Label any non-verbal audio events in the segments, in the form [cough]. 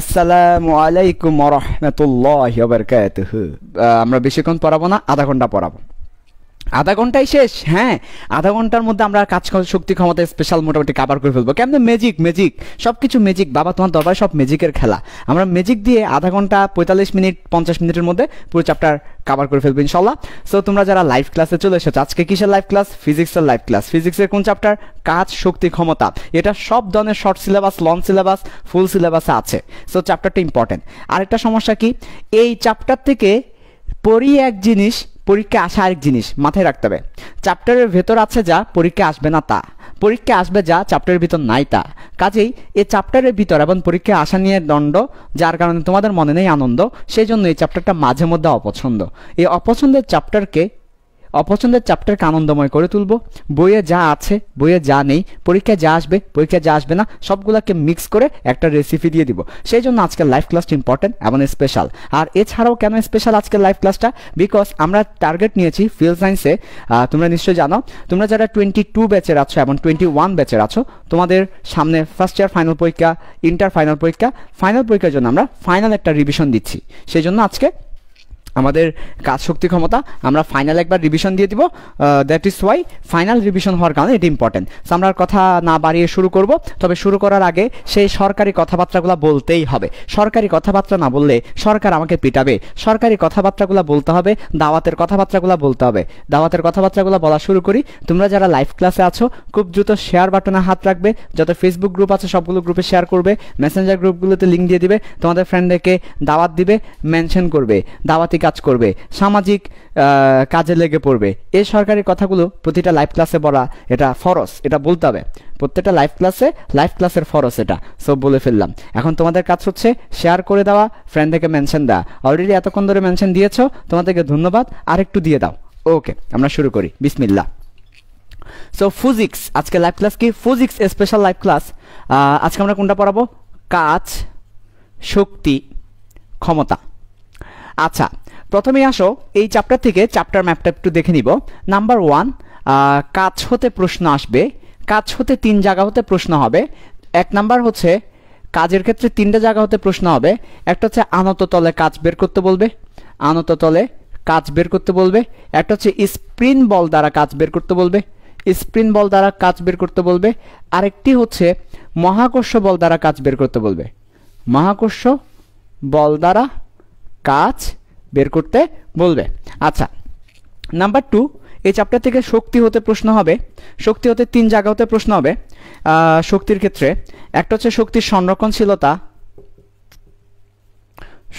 আসসালামু আলাইকুম রহমতুল্লাহ আমরা বেশিক্ষণ পড়াবো না আধা ঘন্টা পড়াবো আধা ঘন্টাই শেষ হ্যাঁ আধা ঘন্টার মধ্যে আমরা কাজ শক্তি ক্ষমতা স্পেশাল মোটামুটি কাবার করে ফেলবো কেমন ম্যাজিক ম্যাজিক সব কিছু ম্যাজিক বাবা তোমার দরবার সব ম্যাজিকের খেলা আমরা ম্যাজিক দিয়ে আধা ঘন্টা পঁয়তাল্লিশ মিনিট পঞ্চাশ মিনিটের মধ্যে পুরো চ্যাপ্টার কাবার করে ফেলবো ইনশাল্লাহ সো তোমরা যারা লাইভ ক্লাসে চলে এসেছো আজকে কিসের লাইভ ক্লাস ফিজিক্সের লাইভ ক্লাস ফিজিক্সের কোন চ্যাপ্টার কাজ শক্তি ক্ষমতা এটা সব ধরনের short syllabus long syllabus full সিলেবাসে আছে সো চ্যাপ্টারটা ইম্পর্টেন্ট আরেকটা সমস্যা কি এই চ্যাপ্টার থেকে পড়ি এক জিনিস পরীক্ষা আসা আরেক জিনিস মাথায় রাখতে হবে চ্যাপ্টারের ভেতর আছে যা পরীক্ষা আসবে না তা পরীক্ষা আসবে যা চ্যাপ্টারের ভিতর নাই তা কাজেই এ চ্যাপ্টারের ভিতর এবং পরীক্ষা আসা নিয়ে দণ্ড যার কারণে তোমাদের মনে নেই আনন্দ সেই জন্য এই চ্যাপ্টারটা মাঝে মধ্যে অপছন্দ এই অপছন্দের চ্যাপ্টারকে অপছন্দের চ্যাপ্টারকে আনন্দময় করে তুলব বইয়ে যা আছে বইয়ে যা নেই পরীক্ষায় যা আসবে পরীক্ষায় যা আসবে না সবগুলোকে মিক্স করে একটা রেসিপি দিয়ে দিব সেই জন্য আজকের লাইফ ক্লাস ইম্পর্টেন্ট এবং স্পেশাল আর এছাড়াও কেন স্পেশাল আজকের লাইফ ক্লাসটা বিকজ আমরা টার্গেট নিয়েছি ফিল সায়েন্সে তোমরা নিশ্চয়ই জানো তোমরা যারা টোয়েন্টি টু ব্যাচের আছো এবং টোয়েন্টি ওয়ান ব্যাচের আছো তোমাদের সামনে ফার্স্ট ইয়ার ফাইনাল পরীক্ষা ইন্টার ফাইনাল পরীক্ষা ফাইনাল পরীক্ষার জন্য আমরা ফাইনাল একটা রিভিশন দিচ্ছি সেই জন্য আজকে আমাদের কাজ শক্তি ক্ষমতা আমরা ফাইনাল একবার রিভিশন দিয়ে দিব that is why final revision হওয়ার কারণে এটি ইম্পর্টেন্ট সো আমরা কথা না বাড়িয়ে শুরু করব তবে শুরু করার আগে সেই সরকারি কথাবার্তাগুলো বলতেই হবে সরকারি কথাবার্তা না বললে সরকার আমাকে পিটাবে সরকারি কথাবার্তাগুলো বলতে হবে দাওয়াতের কথাবার্তাগুলো বলতে হবে দাওয়াতের কথাবার্তাগুলো বলা শুরু করি তোমরা যারা লাইভ ক্লাসে আছো খুব দ্রুত শেয়ার বাটনে হাত রাখবে যত ফেসবুক গ্রুপ আছে সবগুলো গ্রুপে শেয়ার করবে মেসেঞ্জার গ্রুপগুলোতে লিঙ্ক দিয়ে দিবে তোমাদের ফ্রেন্ডদেরকে দাওয়াত দিবে মেনশন করবে দাওয়াতিকা কাজ করবে সামাজিক কাজে লেগে পড়বে এই সরকারি কথাগুলো প্রতিটা লাইভ ক্লাসে বলা এটা ফরস এটা বলতে হবে প্রত্যেকটা লাইভ ক্লাসে লাইভ ক্লাসের ফরস এটা সব বলে ফেললাম এখন তোমাদের কাজ হচ্ছে শেয়ার করে দেওয়া ফ্রেন্ড থেকে মেনশন দেওয়া অলরেডি এতক্ষণ ধরে মেনশন দিয়েছ তোমাদেরকে ধন্যবাদ আর একটু দিয়ে দাও ওকে আমরা শুরু করি বিসমিল্লা সো ফুজিক্স আজকে লাইভ ক্লাস কি ফুজিক্স স্পেশাল লাইভ ক্লাস আজকে আমরা কোনটা পড়াবো কাজ শক্তি ক্ষমতা আচ্ছা প্রথমে আসো এই চ্যাপ্টার থেকে চ্যাপ্টার ম্যাপটা একটু দেখে নিব নাম্বার ওয়ান কাজ হতে প্রশ্ন আসবে কাজ হতে তিন জায়গা হতে প্রশ্ন হবে এক নাম্বার হচ্ছে কাজের ক্ষেত্রে তিনটা জায়গা হতে প্রশ্ন হবে একটা হচ্ছে আনত তলে কাজ বের করতে বলবে আনত তলে কাজ বের করতে বলবে একটা হচ্ছে স্প্রিন বল দ্বারা কাজ বের করতে বলবে স্প্রিন বল দ্বারা কাজ বের করতে বলবে আরেকটি হচ্ছে মহাকর্ষ বল দ্বারা কাজ বের করতে বলবে মহাকর্ষ বল দ্বারা কাজ বের করতে বলবে আচ্ছা নাম্বার টু এই চ্যাপ্টার থেকে শক্তি হতে প্রশ্ন হবে শক্তি হতে তিন জায়গা হতে প্রশ্ন হবে শক্তির ক্ষেত্রে একটা হচ্ছে শক্তির সংরক্ষণশীলতা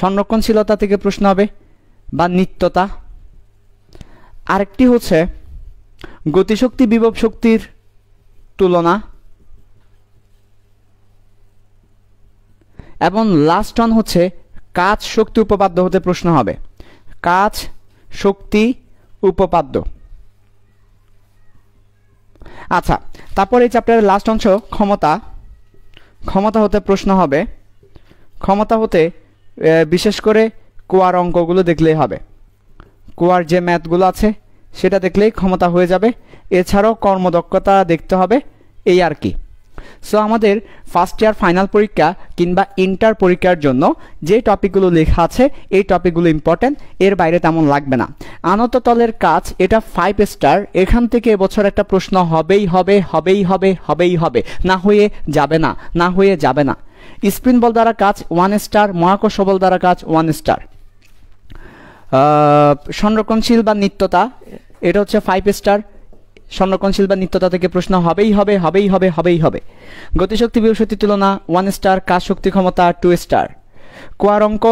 সংরক্ষণশীলতা থেকে প্রশ্ন হবে বা নিত্যতা আরেকটি হচ্ছে গতিশক্তি বিভব শক্তির তুলনা এবং লাস্ট অন হচ্ছে কাজ শক্তি উপপাদ্য হতে প্রশ্ন হবে কাজ শক্তি উপপাদ্য আচ্ছা তারপর এই চ্যাপ্টারের লাস্ট অংশ ক্ষমতা ক্ষমতা হতে প্রশ্ন হবে ক্ষমতা হতে বিশেষ করে কুয়ার অঙ্কগুলো দেখলেই হবে কুয়ার যে ম্যাথগুলো আছে সেটা দেখলেই ক্ষমতা হয়ে যাবে এছাড়াও কর্মদক্ষতা দেখতে হবে এই আর কি সো আমাদের ফার্স্ট ইয়ার ফাইনাল পরীক্ষা কিংবা ইন্টার পরীক্ষার জন্য যে টপিকগুলো লেখা আছে এই টপিকগুলো ইম্পর্টেন্ট এর বাইরে তেমন লাগবে না তলের কাজ এটা ফাইভ স্টার এখান থেকে এবছর একটা প্রশ্ন হবেই হবে হবেই হবে হবেই হবে না হয়ে যাবে না না হয়ে যাবে না স্পিন বল দ্বারা কাজ ওয়ান স্টার মহাকর্ষ বল দ্বারা কাজ ওয়ান স্টার সংরক্ষণশীল বা নিত্যতা এটা হচ্ছে ফাইভ স্টার স্বর্ণকনশীল বা নিত্যতা থেকে প্রশ্ন হবেই হবে হবেই হবে হবেই হবে গতিশক্তি বিভূষতি তুলনা ওয়ান স্টার কাজ শক্তি ক্ষমতা টু স্টার কোয়ার অঙ্ক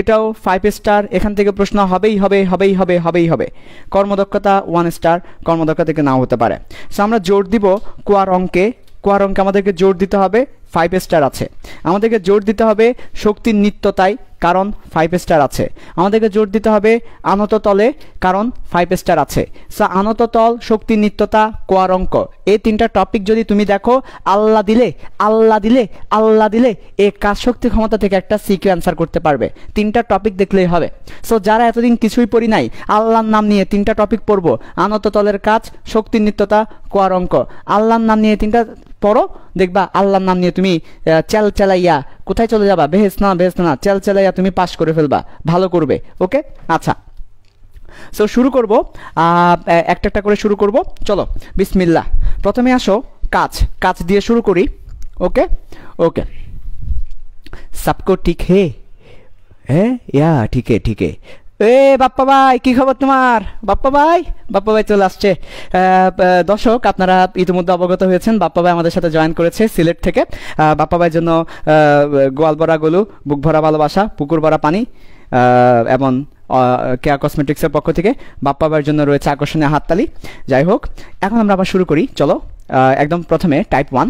এটাও ফাইভ স্টার এখান থেকে প্রশ্ন হবেই হবে হবেই হবে হবেই হবে কর্মদক্ষতা ওয়ান স্টার কর্মদক্ষতা থেকে নাও হতে পারে সো আমরা জোর দিব কোয়ার অঙ্কে কোয়ার অঙ্কে আমাদেরকে জোর দিতে হবে ফাইভ স্টার আছে আমাদেরকে জোর দিতে হবে শক্তির নিত্যতায় কারণ ফাইভ স্টার আছে আমাদেরকে জোর দিতে হবে আনত তলে কারণ ফাইভ স্টার আছে সো আনত তল শক্তি নিত্যতা কোয়ার অঙ্ক এই তিনটা টপিক যদি তুমি দেখো আল্লাহ দিলে আল্লাহ দিলে আল্লাহ দিলে এ কাজ শক্তি ক্ষমতা থেকে একটা সিকিউ অ্যান্সার করতে পারবে তিনটা টপিক দেখলেই হবে সো যারা এতদিন কিছুই পড়ি নাই আল্লাহর নাম নিয়ে তিনটা টপিক পড়বো আনত তলের কাজ শক্তির নিত্যতা কোয়ার অঙ্ক আল্লাহর নাম নিয়ে তিনটা পড়ো দেখবা আল্লাহর নাম নিয়ে তুমি চাল চেলাইয়া কোথায় চলে যাবা বেহেস না বেহেস না চাল চেলাইয়া তুমি পাশ করে ফেলবা ভালো করবে ওকে আচ্ছা সো শুরু করব একটা একটা করে শুরু করব চলো বিসমিল্লা প্রথমে আসো কাজ কাজ দিয়ে শুরু করি ওকে ওকে সাপকো ঠিক হে হ্যাঁ ইয়া ठीक ঠিকে এ বাপ্পা ভাই কি খবর তোমার বাপ্পা ভাই বাপ্পা ভাই চলে আসছে দর্শক আপনারা ইতিমধ্যে অবগত হয়েছেন বাপ্পা ভাই আমাদের সাথে জয়েন করেছে সিলেট থেকে বাপ্পা ভাইয়ের জন্য গোয়ালভরা গলু বুক ভরা ভালোবাসা পুকুর ভরা পানি এবং কেয়া কসমেটিক্সের পক্ষ থেকে বাপ্পা ভাইয়ের জন্য রয়েছে আকর্ষণীয় হাততালি যাই হোক এখন আমরা আবার শুরু করি চলো একদম প্রথমে type one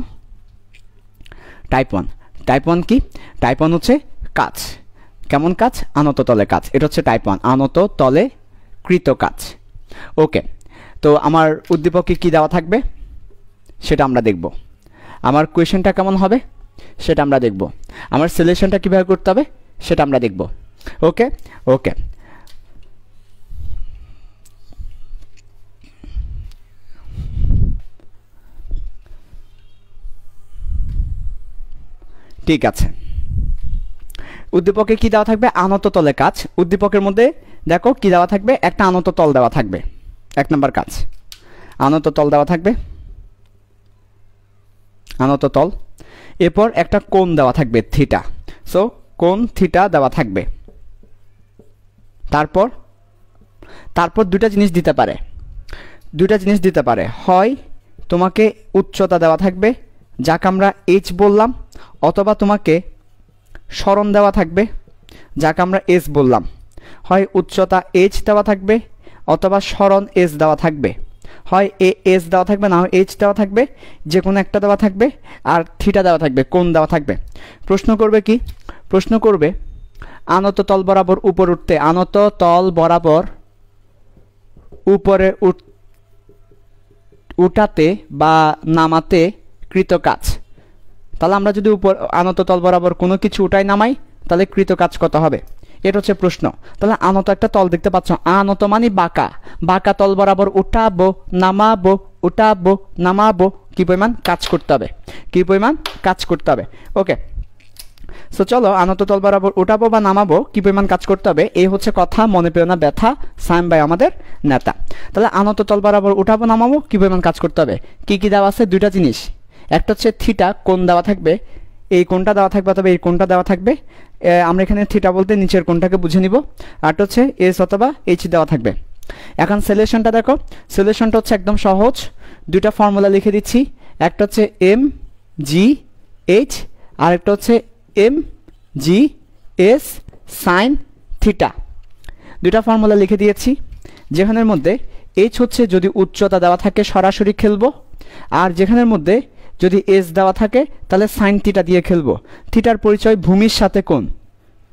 type one type one কি টাইপ ওয়ান হচ্ছে কাজ কেমন কাজ আনত তলে কাজ এটা হচ্ছে টাইপ ওয়ান আনত তলে কৃত কাজ ওকে তো আমার উদ্দীপককে কি দেওয়া থাকবে সেটা আমরা দেখব আমার কোয়েশনটা কেমন হবে সেটা আমরা দেখব আমার সিলেকশনটা কীভাবে করতে হবে সেটা আমরা দেখব ওকে ওকে ঠিক আছে উদ্দীপকে কি দেওয়া থাকবে আনত তলে কাজ উদ্দীপকের মধ্যে দেখো কি দেওয়া থাকবে একটা আনত তল দেওয়া থাকবে এক নম্বর কাজ আনত তল দেওয়া থাকবে আনত তল এরপর একটা কোন দেওয়া থাকবে থিটা সো কোন থিটা দেওয়া থাকবে তারপর তারপর দুটা জিনিস দিতে পারে দুটা জিনিস দিতে পারে হয় তোমাকে উচ্চতা দেওয়া থাকবে যাকে আমরা এইচ বললাম অথবা তোমাকে স্মরণ দেওয়া থাকবে যাকে আমরা এস বললাম হয় উচ্চতা এইচ দেওয়া থাকবে অথবা সরণ এস দেওয়া থাকবে হয় এ এস দেওয়া থাকবে না হয় এইচ দেওয়া থাকবে যে কোনো একটা দেওয়া থাকবে আর থিটা দেওয়া থাকবে কোন দেওয়া থাকবে প্রশ্ন করবে কি প্রশ্ন করবে আনত তল বরাবর উপর উঠতে আনত তল বরাবর উপরে উঠ উঠাতে বা নামাতে কৃত কাজ তাহলে আমরা যদি উপর আনত তল বরাবর কোনো কিছু উঠাই নামাই তাহলে কৃত কাজ কত হবে এটা হচ্ছে প্রশ্ন তাহলে আনত একটা তল দেখতে পাচ্ছ আনত মানে বাঁকা বাঁকা তল বরাবর উঠাবো নামাবো উঠাবো নামাবো কি পরিমাণ কাজ করতে হবে কি পরিমাণ কাজ করতে হবে ওকে সো চলো আনত তল বরাবর উঠাবো বা নামাবো কি পরিমাণ কাজ করতে হবে এই হচ্ছে কথা মনে পেও না ব্যথা সাইম ভাই আমাদের নেতা তাহলে আনত তল বরাবর উঠাবো নামাবো কি পরিমাণ কাজ করতে হবে কি কি দেওয়া আছে দুইটা জিনিস একটা হচ্ছে থিটা কোন দেওয়া থাকবে এই কোনটা দেওয়া থাকবে অথবা এই কোনটা দেওয়া থাকবে আমরা এখানে থিটা বলতে নিচের কোনটাকে বুঝে নিব আরটা হচ্ছে এস অথবা এইচ দেওয়া থাকবে এখন সলিউশনটা দেখো সলিউশনটা হচ্ছে একদম সহজ দুটা ফর্মুলা লিখে দিচ্ছি একটা হচ্ছে এম জি এইচ আর একটা হচ্ছে M G S sine theta দুটা ফর্মুলা লিখে দিয়েছি যেখানের মধ্যে এইচ হচ্ছে যদি উচ্চতা দেওয়া থাকে সরাসরি খেলবো আর যেখানের মধ্যে যদি এস দেওয়া থাকে তাহলে সাইন থিটা দিয়ে খেলবো থিটার পরিচয় ভূমির সাথে কোন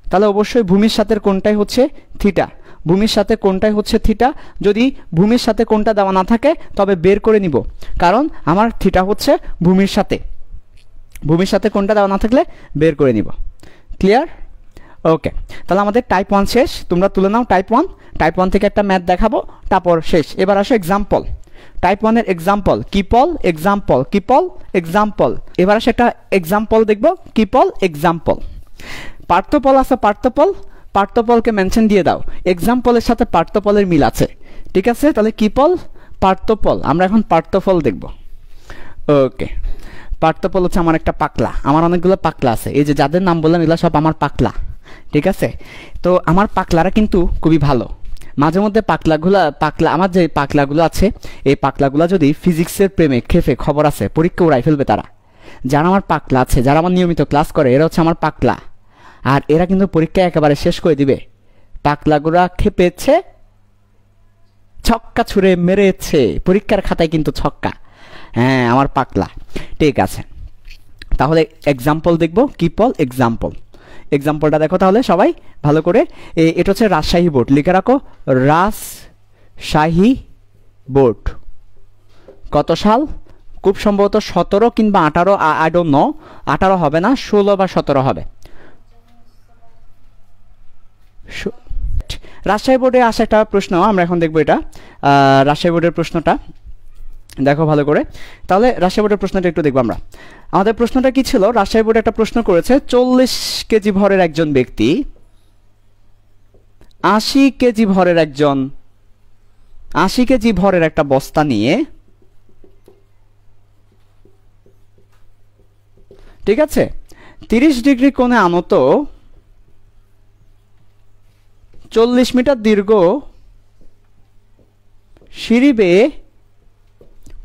তাহলে অবশ্যই ভূমির সাথে কোনটাই হচ্ছে থিটা ভূমির সাথে কোনটাই হচ্ছে থিটা যদি ভূমির সাথে কোনটা দেওয়া না থাকে তবে বের করে নিব কারণ আমার থিটা হচ্ছে ভূমির সাথে ভূমির সাথে কোনটা দেওয়া না থাকলে বের করে নিব ক্লিয়ার ওকে তাহলে আমাদের টাইপ ওয়ান শেষ তোমরা তুলে নাও টাইপ ওয়ান টাইপ ওয়ান থেকে একটা ম্যাথ দেখাবো তারপর শেষ এবার আসো এক্সাম্পল টাইপ ওয়ানের এক্সাম্পল কিপল এক্সাম্পল কিপল এক্সাম্পল এবার আসে একটা এক্সাম্পল দেখব কিপল এক্সাম্পল পার্থপল আছে পার্থপল পার্থপলকে মেনশন দিয়ে দাও এক্সাম্পলের সাথে পার্থপলের মিল আছে ঠিক আছে তাহলে কিপল পার্থপল আমরা এখন পার্থপল দেখব ওকে পার্থপল হচ্ছে আমার একটা পাকলা আমার অনেকগুলো পাকলা আছে এই যে যাদের নাম বললাম এগুলো সব আমার পাকলা ঠিক আছে তো আমার পাকলারা কিন্তু খুবই ভালো মাঝে মধ্যে পাকলাগুলো পাকলা আমার যে পাকলাগুলো আছে এই পাকলাগুলো যদি ফিজিক্সের প্রেমে খেপে খবর আছে পরীক্ষা উড়াই ফেলবে তারা যারা আমার পাকলা আছে যারা আমার নিয়মিত ক্লাস করে এরা হচ্ছে আমার পাকলা আর এরা কিন্তু পরীক্ষা একেবারে শেষ করে দিবে পাকলাগুলা খেপেছে ছক্কা ছুঁড়ে মেরেছে পরীক্ষার খাতায় কিন্তু ছক্কা হ্যাঁ আমার পাকলা ঠিক আছে তাহলে এক্সাম্পল দেখব কি পল এক্সাম্পল এক্সাম্পলটা দেখো তাহলে সবাই ভালো করে এটা হচ্ছে রাজশাহী বোর্ড লিখে রাখো রাজশাহী বোর্ড কত সাল খুব সম্ভবত সতেরো কিংবা আঠারো আই ন আঠারো হবে না ষোলো বা সতেরো হবে রাজশাহী বোর্ডে আসা একটা প্রশ্ন আমরা এখন দেখবো এটা রাজশাহী বোর্ডের প্রশ্নটা দেখো ভালো করে তাহলে রাজশাহী বোর্ডের প্রশ্নটা একটু দেখবো আমরা আমাদের প্রশ্নটা কি ছিল রাজশাহী বোর্ড একটা প্রশ্ন করেছে চল্লিশ কেজি ভরের একজন ব্যক্তি আশি কেজি ভরের একজন আশি কেজি ভরের একটা বস্তা নিয়ে ঠিক আছে তিরিশ ডিগ্রি কোণে আনত চল্লিশ মিটার দীর্ঘ সিঁড়ি বেয়ে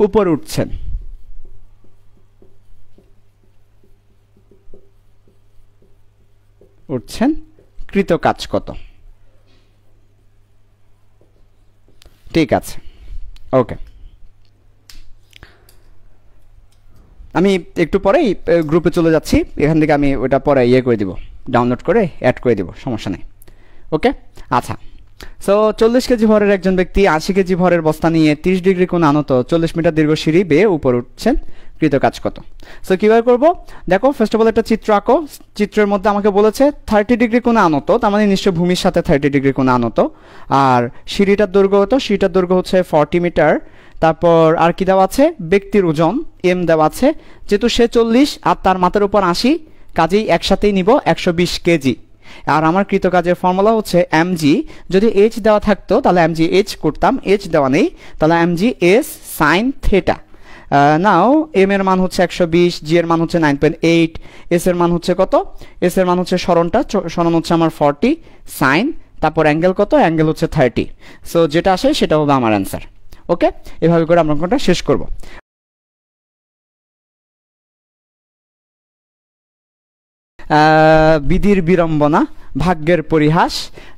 উপর উঠছেন উঠছেন কৃত কাজ কত ঠিক আছে ওকে আমি একটু পরেই গ্রুপে চলে যাচ্ছি এখান থেকে আমি ওটা পরে ইয়ে করে দিব ডাউনলোড করে অ্যাড করে দিব সমস্যা নেই ওকে আচ্ছা সো চল্লিশ কেজি ভরের একজন ব্যক্তি আশি কেজি ভরের বস্তা নিয়ে তিরিশ ডিগ্রি কোন আনত চল্লিশ মিটার দীর্ঘ সিঁড়ি বেয়ে উপর উঠছেন কৃত কাজ কত সো কীভাবে করবো দেখো ফার্স্ট অফ অল একটা চিত্র আঁকো চিত্রের মধ্যে আমাকে বলেছে থার্টি ডিগ্রি কোন আনত তার মানে নিশ্চয় ভূমির সাথে থার্টি ডিগ্রি কোন আনত আর সিঁড়িটার দৈর্ঘ্য হতো সিঁড়িটার দৈর্ঘ্য হচ্ছে ফর্টি মিটার তারপর আর কি দেওয়া আছে ব্যক্তির ওজন এম দেওয়া আছে যেহেতু সে চল্লিশ আর তার মাথার উপর আশি কাজেই একসাথেই নিব একশো বিশ কেজি আর আমার কৃতকাজের ফর্মুলা হচ্ছে এম জি যদি এইচ দেওয়া থাকতো তাহলে এম জি এইচ করতাম এইচ দেওয়া নেই তাহলে M G S sine theta নাও এম এর মান হচ্ছে একশো বিশ জি এর মান হচ্ছে নাইন পয়েন্ট এইট এস এর মান হচ্ছে কত এস এর মান হচ্ছে স্মরণটা স্মরণ হচ্ছে আমার ফর্টি সাইন তারপর অ্যাঙ্গেল কত অ্যাঙ্গেল হচ্ছে থার্টি সো যেটা আসে সেটা হলো আমার অ্যান্সার ওকে এভাবে করে আমরা কোনটা শেষ করবো বিধির বিড়ম্বনা ভাগ্যের পরিহাস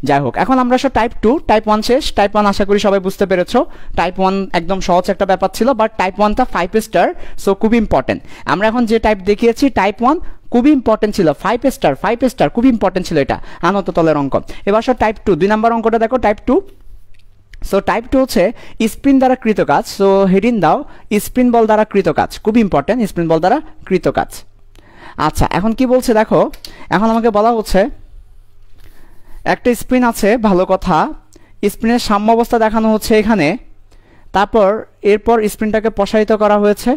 যাই হোক এখন আমরা সব টাইপ টু টাইপ ওয়ান শেষ টাইপ ওয়ান আশা করি সবাই বুঝতে পেরেছ টাইপ ওয়ান একদম সহজ একটা ব্যাপার ছিল বাট টাইপ ওয়ানটা ফাইভ স্টার সো খুব ইম্পর্টেন্ট আমরা এখন যে টাইপ দেখিয়েছি টাইপ ওয়ান খুবই ইম্পর্টেন্ট ছিল ফাইভ স্টার ফাইভ স্টার খুব ইম্পর্টেন্ট ছিল এটা আনত তলের অঙ্ক এবার সব টাইপ টু দুই নম্বর অঙ্কটা দেখো type two so type two হচ্ছে স্প্রিন দ্বারা কৃত কাজ সো হেডিন দাও স্প্রিন বল দ্বারা কৃত কাজ খুব ইম্পর্টেন্ট স্প্রিন বল দ্বারা কৃত কাজ আচ্ছা এখন কি বলছে দেখো এখন আমাকে বলা হচ্ছে একটা স্প্রিন আছে ভালো কথা স্প্রিনের সাম্য অবস্থা দেখানো হচ্ছে এখানে তারপর এরপর স্প্রিনটাকে প্রসারিত করা হয়েছে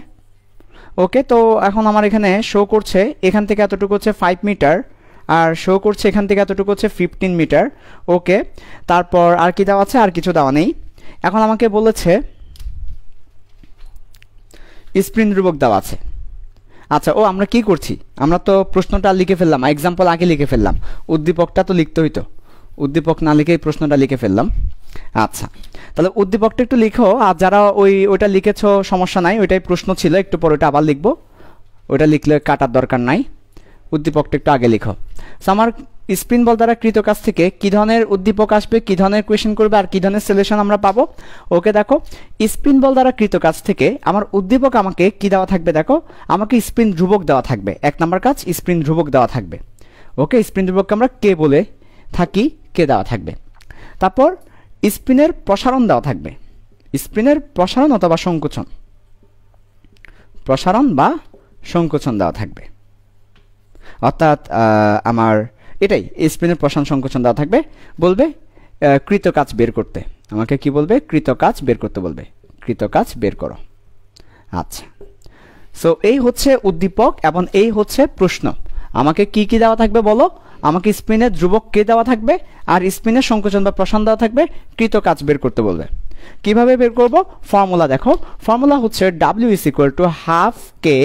ওকে তো এখন আমার এখানে শো করছে এখান থেকে এতটুকু হচ্ছে ফাইভ মিটার আর শো করছে এখান থেকে এতটুকু হচ্ছে ফিফটিন মিটার ওকে তারপর আর কি দেওয়া আছে আর কিছু দেওয়া নেই এখন আমাকে বলেছে স্প্রিন ধ্রুবক দেওয়া আছে আচ্ছা ও আমরা কি করছি আমরা তো প্রশ্নটা লিখে ফেললাম এক্সাম্পল আগে লিখে ফেললাম উদ্দীপকটা তো লিখতে হইতো উদ্দীপক না লিখেই প্রশ্নটা লিখে ফেললাম আচ্ছা তাহলে উদ্দীপকটা একটু লিখো আর যারা ওই ওইটা লিখেছো সমস্যা নাই ওইটাই প্রশ্ন ছিল একটু পর ওইটা আবার লিখবো ওইটা লিখলে কাটার দরকার নাই উদ্দীপকটা একটু আগে লিখো আমার স্পিন বল দ্বারা কৃত কাজ থেকে কী ধরনের উদ্দীপক আসবে কী ধরনের কোয়েশন করবে আর কী ধরনের সলিউশন আমরা পাবো ওকে দেখো স্পিন বল দ্বারা কৃত কাজ থেকে আমার উদ্দীপক আমাকে কী দেওয়া থাকবে দেখো আমাকে স্পিন ধ্রুবক দেওয়া থাকবে এক নম্বর কাজ স্পিন ধ্রুবক দেওয়া থাকবে ওকে স্পিন ধ্রুবককে আমরা কে বলে থাকি কে দেওয়া থাকবে তারপর স্পিনের প্রসারণ দেওয়া থাকবে স্পিনের প্রসারণ অথবা সংকোচন প্রসারণ বা সংকোচন দেওয়া থাকবে অর্থাৎ আমার এটাই স্পেনের স্পিনের সংকোচন দেওয়া থাকবে বলবে কৃত কাজ বের করতে আমাকে কি বলবে কৃত কাজ বের করতে বলবে কৃত কাজ বের করো আচ্ছা সো এই হচ্ছে উদ্দীপক এবং এই হচ্ছে প্রশ্ন আমাকে কি কি দেওয়া থাকবে বলো আমাকে স্পেনের ধ্রুবক কে দেওয়া থাকবে আর স্পেনের সংকোচন বা প্রশান দেওয়া থাকবে কৃত কাজ বের করতে বলবে কিভাবে বের করব ফর্মুলা দেখো ফর্মুলা হচ্ছে W is equal to half K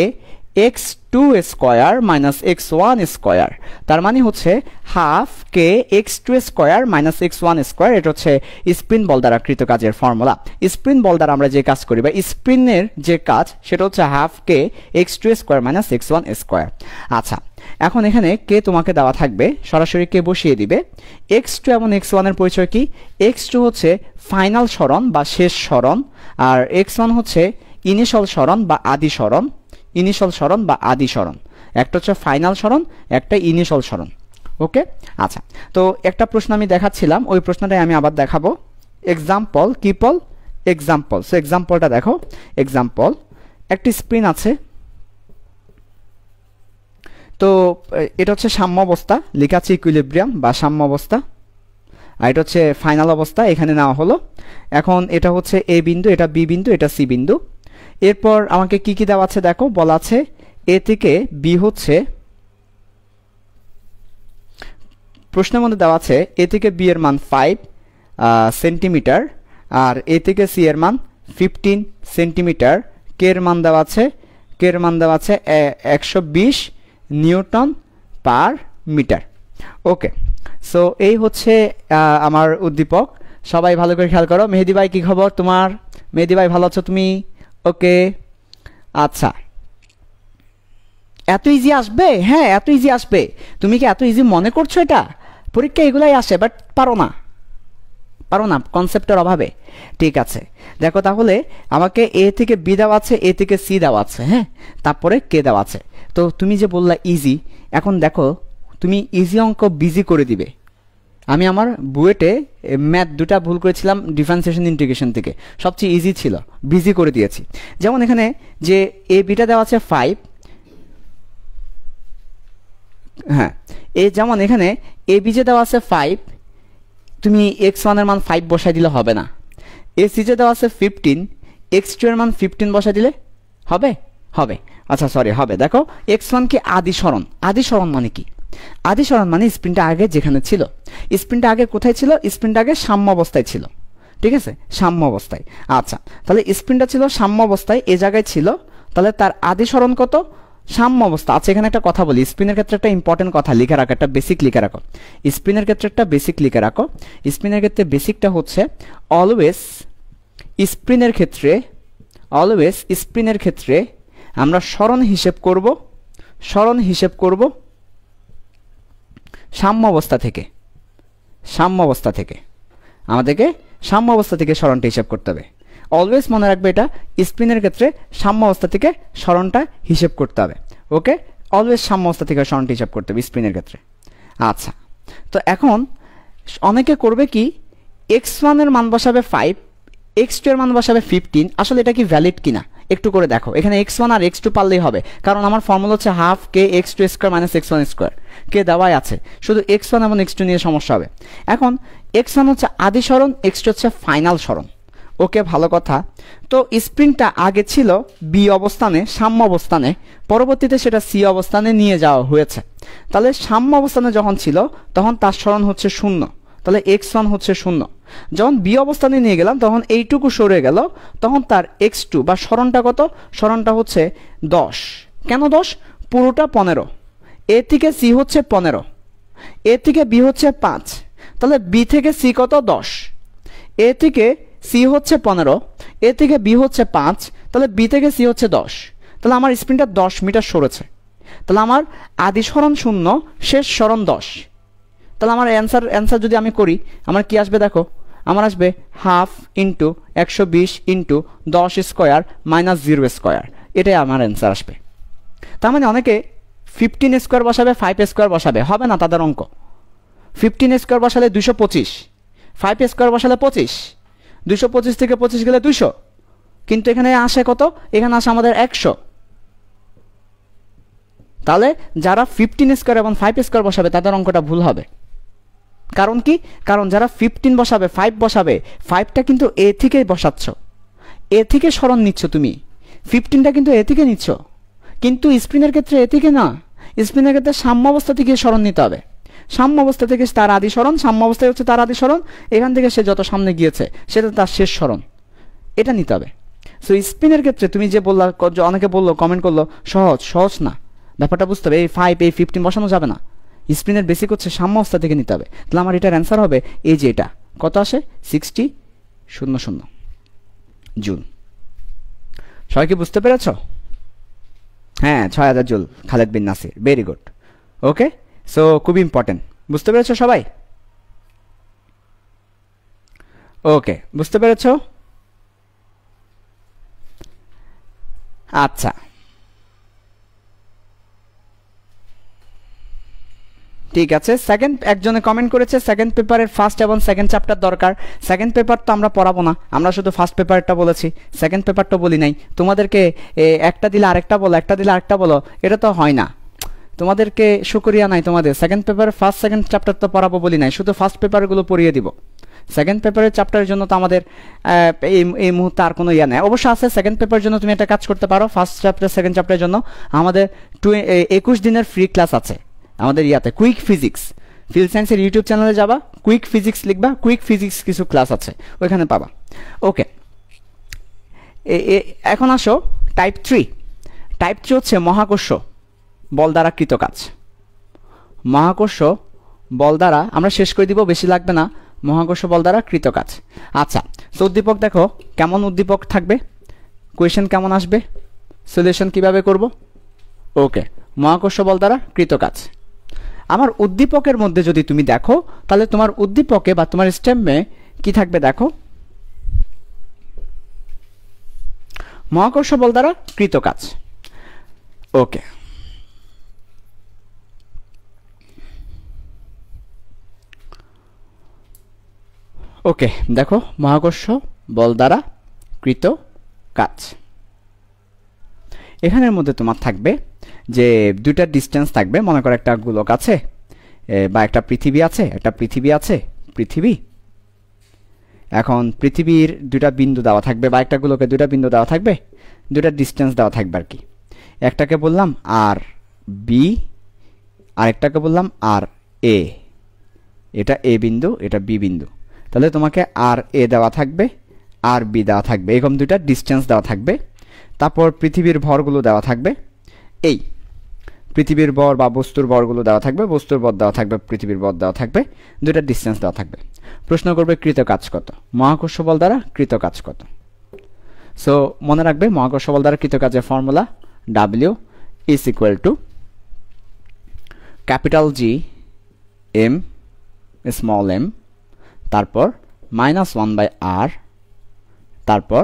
X two square minus X one square তার মানে হচ্ছে half K X two square minus X one square এটা হচ্ছে স্পিন বল দ্বারা কৃত কাজের ফর্মুলা স্পিন বল দ্বারা আমরা যে কাজ করি বা স্পিনের যে কাজ সেটা হচ্ছে half K X two square minus X one square আচ্ছা এখন এখানে কে তোমাকে দেওয়া থাকবে সরাসরি কে বসিয়ে দিবে এক্স টু এবং এক্স ওয়ানের পরিচয় কি এক্স টু হচ্ছে ফাইনাল সরণ বা শেষ সরণ আর এক্স ওয়ান হচ্ছে ইনিশাল সরণ বা আদি সরণ ইনিশিয়াল সরণ বা আদি সরণ একটা হচ্ছে ফাইনাল সরণ একটা ইনিশিয়াল সরণ ওকে আচ্ছা তো একটা প্রশ্ন আমি দেখাচ্ছিলাম ওই প্রশ্নটাই আমি আবার দেখাবো এক্সাম্পল কিপল এক্সাম্পল সো এক্সাম্পলটা দেখো এক্সাম্পল একটি স্প্রিন আছে তো এটা হচ্ছে সাম্য অবস্থা লিখাচ্ছি ইকুইলিব্রিয়াম বা সাম্য অবস্থা আর এটা হচ্ছে ফাইনাল অবস্থা এখানে নেওয়া হলো এখন এটা হচ্ছে এ বিন্দু এটা বি বিন্দু এটা সি বিন্দু এরপর আমাকে কি কি দেওয়া আছে দেখো বলা আছে এ থেকে বি হচ্ছে প্রশ্নের মধ্যে দেওয়া আছে এ থেকে বি এর মান ফাইভ সেন্টিমিটার আর এ থেকে সি এর মান ফিফটিন সেন্টিমিটার কে এর মান দেওয়া আছে কে এর মান দেওয়া আছে একশো বিশ newton per metre okay so এই হচ্ছে আমার উদ্দীপক সবাই ভালো করে খেয়াল করো মেহেদি ভাই কী খবর তোমার মেহেদি ভাই ভালো আছো তুমি ওকে আচ্ছা এত ইজি আসবে হ্যাঁ এত ইজি আসবে তুমি কি এত ইজি মনে করছো এটা পরীক্ষা এগুলাই আসে বাট পারো না পারো না কনসেপ্টের অভাবে ঠিক আছে দেখো তাহলে আমাকে এ থেকে বি দেওয়া আছে এ থেকে সি দেওয়া আছে হ্যাঁ তারপরে কে দেওয়া আছে তো তুমি যে বললা ইজি এখন দেখো তুমি ইজি অঙ্ক বিজি করে দিবে আমি আমার বুয়েটে ম্যাথ দুটা ভুল করেছিলাম ডিফারেন্সিয়েশন ইন্টিগ্রেশন থেকে সবচেয়ে ইজি ছিল বিজি করে দিয়েছি যেমন এখানে যে এ বিটা দেওয়া আছে ফাইভ হ্যাঁ এ যেমন এখানে এ বি যে দেওয়া আছে ফাইভ তুমি এক্স ওয়ানের মান ফাইভ বসাই দিলে হবে না এ সিজে দেওয়া আছে ফিফটিন এক্স টু এর মান ফিফটিন বসাই দিলে হবে হবে আচ্ছা সরি হবে দেখো এক্স ওয়ান কি আদি সরণ আদি সরণ মানে কি আদি সরণ মানে স্প্রিনটা আগে যেখানে ছিল স্প্রিনটা আগে কোথায় ছিল স্প্রিনটা আগে সাম্য অবস্থায় ছিল ঠিক আছে সাম্য অবস্থায় আচ্ছা তাহলে স্প্রিনটা ছিল সাম্য অবস্থায় এ জায়গায় ছিল তাহলে তার আদি সরণ কত সাম্য অবস্থা আচ্ছা এখানে একটা কথা বলি স্পিনের ক্ষেত্রে একটা ইম্পর্টেন্ট কথা লিখে রাখো একটা বেসিক লিখে রাখো স্পিনের ক্ষেত্রে একটা বেসিক লিখে রাখো স্পিনের ক্ষেত্রে বেসিকটা হচ্ছে অলওয়েজ স্প্রিনের ক্ষেত্রে অলওয়েজ স্প্রিনের ক্ষেত্রে আমরা স্মরণ হিসেব করব স্মরণ হিসেব করব সাম্য অবস্থা থেকে সাম্য অবস্থা থেকে আমাদেরকে সাম্য অবস্থা থেকে স্মরণটা হিসেব করতে হবে অলওয়েজ মনে রাখবে এটা স্পিনের ক্ষেত্রে সাম্য অবস্থা থেকে স্মরণটা হিসেব করতে হবে ওকে অলওয়েজ সাম্য অবস্থা থেকে স্মরণটা হিসাব করতে হবে স্পিনের ক্ষেত্রে আচ্ছা তো এখন অনেকে করবে কি এক্স ওয়ানের মান বসাবে ফাইভ এক্স টু এর মান বসাবে ফিফটিন আসলে এটা কি ভ্যালিড কিনা একটু করে দেখো এখানে এক্স ওয়ান আর এক্স টু পারলেই হবে কারণ আমার ফর্মুলা হচ্ছে half K X two square minus X one square K দেওয়াই আছে শুধু এক্স ওয়ান এবং এক্স টু নিয়ে সমস্যা হবে এখন এক্স ওয়ান হচ্ছে আদি সরণ এক্স টু হচ্ছে ফাইনাল সরণ ওকে ভালো কথা তো স্প্রিংটা আগে ছিল বি অবস্থানে সাম্য অবস্থানে পরবর্তীতে সেটা সি অবস্থানে নিয়ে যাওয়া হয়েছে তাহলে সাম্য অবস্থানে যখন ছিল তখন তার স্মরণ হচ্ছে শূন্য তাহলে এক্স ওয়ান হচ্ছে শূন্য যখন বি অবস্থানে নিয়ে গেলাম তখন এইটুকু সরে গেল তখন তার এক্স টু বা স্মরণটা কত স্মরণটা হচ্ছে দশ কেন দশ পুরোটা পনেরো এ থেকে সি হচ্ছে পনেরো এ থেকে বি হচ্ছে পাঁচ তাহলে বি থেকে সি কত দশ এ থেকে সি হচ্ছে পনেরো এ থেকে বি হচ্ছে পাঁচ তাহলে বি থেকে সি হচ্ছে দশ তাহলে আমার স্প্রিনটা দশ মিটার সরেছে তাহলে আমার আদি স্মরণ শূন্য শেষ স্মরণ দশ তাহলে আমার অ্যান্সার অ্যান্সার যদি আমি করি আমার কি আসবে দেখো আমার আসবে হাফ ইন্টু একশো বিশ ইন্টু দশ স্কোয়ার মাইনাস জিরো স্কোয়ার এটাই আমার অ্যান্সার আসবে তার মানে অনেকে ফিফটিন স্কোয়ার বসাবে ফাইভ স্কোয়ার বসাবে হবে না তাদের অঙ্ক ফিফটিন স্কোয়ার বসালে দুশো পঁচিশ ফাইভ স্কোয়ার বসালে পঁচিশ দুশো পঁচিশ থেকে পঁচিশ গেলে দুশো কিন্তু এখানে আসে কত এখানে আসে আমাদের একশো তাহলে যারা ফিফটিন স্কোয়ার এবং ফাইভ স্কোয়ার বসাবে তাদের অঙ্কটা ভুল হবে কারণ কি কারণ যারা ফিফটিন বসাবে ফাইভ বসাবে ফাইভটা কিন্তু এ থেকেই বসাচ্ছ এ থেকে স্মরণ নিচ্ছ তুমি ফিফটিনটা কিন্তু এ থেকে নিচ্ছ কিন্তু স্পিনের ক্ষেত্রে এদিকে না স্পিনের ক্ষেত্রে সাম্য অবস্থা থেকে স্মরণ নিতে হবে সাম্য অবস্থা থেকে তার আদি স্মরণ সাম্য অবস্থায় হচ্ছে তার আদি স্মরণ এখান থেকে সে যত সামনে গিয়েছে সেটা তার শেষ স্মরণ এটা নিতে হবে সো স্পিনের ক্ষেত্রে তুমি যে বললা অনেকে বললো কমেন্ট করলো সহজ সহজ না ব্যাপারটা বুঝতে হবে এই ফাইভ এই ফিফটিন বসানো যাবে না স্পিনের বেসিক হচ্ছে সাম্য অবস্থা থেকে নিতে হবে তাহলে আমার এটার অ্যান্সার হবে এই যে এটা কত আসে সিক্সটি শূন্য শূন্য জুন সবাই কি বুঝতে পেরেছো হ্যাঁ ছয় হাজার joule Khaled bin Nasir very good okay so খুব ইম্পর্টেন্ট বুঝতে পেরেছো সবাই ওকে বুঝতে পেরেছো আচ্ছা ঠিক আছে সেকেন্ড একজনে কমেন্ট করেছে সেকেন্ড পেপারের ফার্স্ট এবং সেকেন্ড চ্যাপ্টার দরকার সেকেন্ড পেপার তো আমরা পড়াবো না আমরা শুধু ফার্স্ট পেপারটা বলেছি সেকেন্ড পেপারটা বলি নাই তোমাদেরকে একটা দিলে আরেকটা বলো একটা দিলে আরেকটা বলো এটা তো হয় না তোমাদেরকে শুকরিয়া নাই তোমাদের second paper first second chapter তো পড়াবো বলি নাই শুধু ফার্স্ট পেপারগুলো পড়িয়ে দিব সেকেন্ড পেপারের চ্যাপ্টারের জন্য তো আমাদের এই এই মুহূর্তে আর কোনো ইয়া নেই অবশ্য আছে সেকেন্ড পেপারের জন্য তুমি একটা কাজ করতে পারো ফার্স্ট চ্যাপ্টার সেকেন্ড চ্যাপ্টারের জন্য আমাদের টু একুশ দিনের ফ্রি ক্লাস আছে আমাদের ইয়াতে কুইক ফিজিক্স ফিল সায়েন্সের ইউটিউব চ্যানেলে যাবা কুইক ফিজিক্স লিখবা কুইক ফিজিক্স কিছু ক্লাস আছে ওইখানে পাবা ওকে এখন আসো টাইপ থ্রি টাইপ থ্রি হচ্ছে মহাকর্ষ বল দ্বারা কৃত কাজ মহাকর্ষ বল দ্বারা আমরা শেষ করে দিব বেশি লাগবে না মহাকর্ষ বল দ্বারা কৃত কাজ আচ্ছা তো উদ্দীপক দেখো কেমন উদ্দীপক থাকবে কোয়েশন কেমন আসবে সলিউশন কিভাবে করব ওকে মহাকর্ষ বল দ্বারা কৃত কাজ আমার উদ্দীপকের মধ্যে যদি তুমি দেখো তাহলে তোমার উদ্দীপকে বা তোমার স্টেমে কি থাকবে দেখো মহাকর্ষ বল দ্বারা কৃত কাজ ওকে ওকে দেখো মহাকর্ষ বল দ্বারা কৃত কাজ এখানের মধ্যে তোমার থাকবে যে দুইটা ডিস্টেন্স থাকবে মনে করো একটা গোলক আছে বা একটা পৃথিবী আছে একটা পৃথিবী আছে পৃথিবী এখন পৃথিবীর দুটা বিন্দু দেওয়া থাকবে বা একটা গোলকে দুটা বিন্দু দেওয়া থাকবে দুটা ডিস্টেন্স দেওয়া থাকবে আর কি একটাকে বললাম আর বি আরেকটাকে বললাম আর এ এটা এ বিন্দু এটা বি বিন্দু তাহলে তোমাকে আর এ দেওয়া থাকবে আর বি দেওয়া থাকবে এরকম দুটা ডিস্টেন্স দেওয়া থাকবে তারপর পৃথিবীর ভরগুলো দেওয়া থাকবে এই পৃথিবীর বর বা বস্তুর বরগুলো দেওয়া থাকবে বস্তুর বর দেওয়া থাকবে পৃথিবীর বর দেওয়া থাকবে দুটা ডিস্টেন্স দেওয়া থাকবে প্রশ্ন করবে কৃত কাজ কত মহাকর্ষ বল দ্বারা কৃত কাজ কত সো মনে রাখবে মহাকর্ষ বল দ্বারা কৃত কাজের formula W is equal to capital G M small M তারপর মাইনাস ওয়ান বাই আর তারপর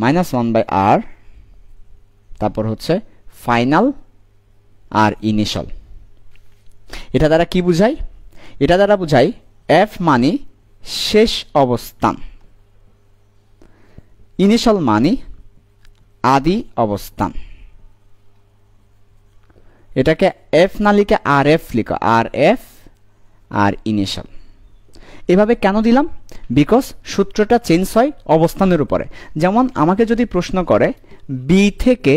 মাইনাস ওয়ান বাই আর তারপর হচ্ছে ফাইনাল আর ইনিশাল এটা দ্বারা কি বুঝাই এটা দ্বারা বুঝাই এফ মানি শেষ অবস্থান ইনিশাল মানি আদি অবস্থান এটাকে এফ না লিখে আর এফ লিখো আর এফ আর ইনিশাল এভাবে কেন দিলাম বিকজ সূত্রটা চেঞ্জ হয় অবস্থানের উপরে যেমন আমাকে যদি প্রশ্ন করে বি থেকে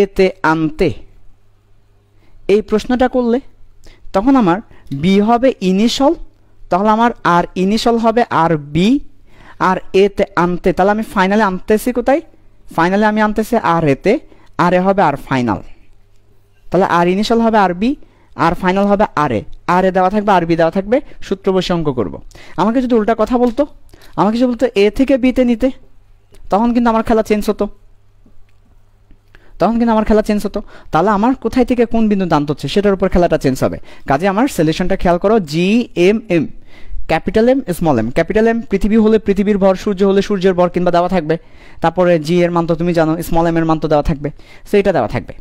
এতে আনতে এই প্রশ্নটা করলে তখন আমার বি হবে ইনিশল তাহলে আমার আর ইনিশল হবে আর বি আর এতে আনতে তাহলে আমি ফাইনালে আনতেছি কোথায় ফাইনালে আমি আনতেছি আর এতে আর এ হবে আর ফাইনাল তাহলে আর ইনিশল হবে আর বি আর ফাইনাল হবে আর এ আর এ দেওয়া থাকবে আর বি দেওয়া থাকবে সূত্র বসে অঙ্ক করবো আমাকে যদি উল্টা কথা বলতো আমাকে যদি বলতো এ থেকে বিতে নিতে তখন কিন্তু আমার খেলা চেঞ্জ হতো তখন কিন্তু আমার খেলা চেঞ্জ হতো তাহলে আমার কোথায় থেকে কোন বিন্দু দান্ত হচ্ছে সেটার উপর খেলাটা চেঞ্জ হবে কাজে আমার সিলেকশনটা খেয়াল করো G M M capital M small M capital M পৃথিবী হলে পৃথিবীর ভর সূর্য হলে সূর্যের ভর কিংবা দেওয়া থাকবে তারপরে জি এর মান তো তুমি জানো স্মল এম এর মান তো দেওয়া থাকবে সেইটা দেওয়া থাকবে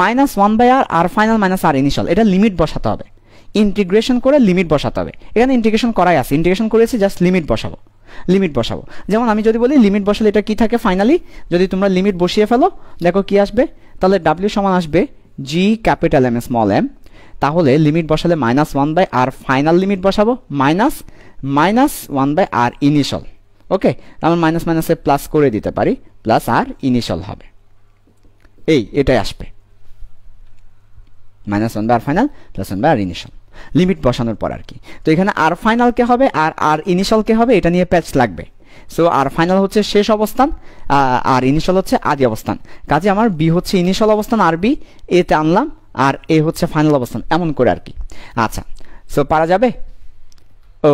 minus one by R R final minus R initial এটা লিমিট বসাতে হবে ইন্টিগ্রেশন করে লিমিট বসাতে হবে এখানে ইন্টিগ্রেশন করাই আছে ইন্টিগ্রেশন করেছি জাস্ট লিমিট বসাবো লিমিট বসাবো যেমন আমি যদি বলি লিমিট বসালে এটা কি থাকে ফাইনালি যদি তোমরা লিমিট বসিয়ে ফেলো দেখো কি আসবে তাহলে ডাব্লিউ সমান আসবে G capital M small M তাহলে লিমিট বসালে minus one by R final limit বসাবো minus minus one by R initial okay আমরা মাইনাস মাইনাসে প্লাস করে দিতে পারি প্লাস আর ইনিশিয়াল হবে এই এটাই আসবে minus one bar final plus one bar initial limit বসানোর পর আর কি তো এখানে আর ফাইনালকে হবে আর আর ইনিশালকে হবে এটা নিয়ে প্যাচ লাগবে সো আর ফাইনাল হচ্ছে শেষ অবস্থান আর ইনিশাল হচ্ছে আদি অবস্থান কাজে আমার বি হচ্ছে ইনিশাল অবস্থান আর বি এতে আনলাম আর এ হচ্ছে ফাইনাল অবস্থান এমন করে আর কি আচ্ছা সো পারা যাবে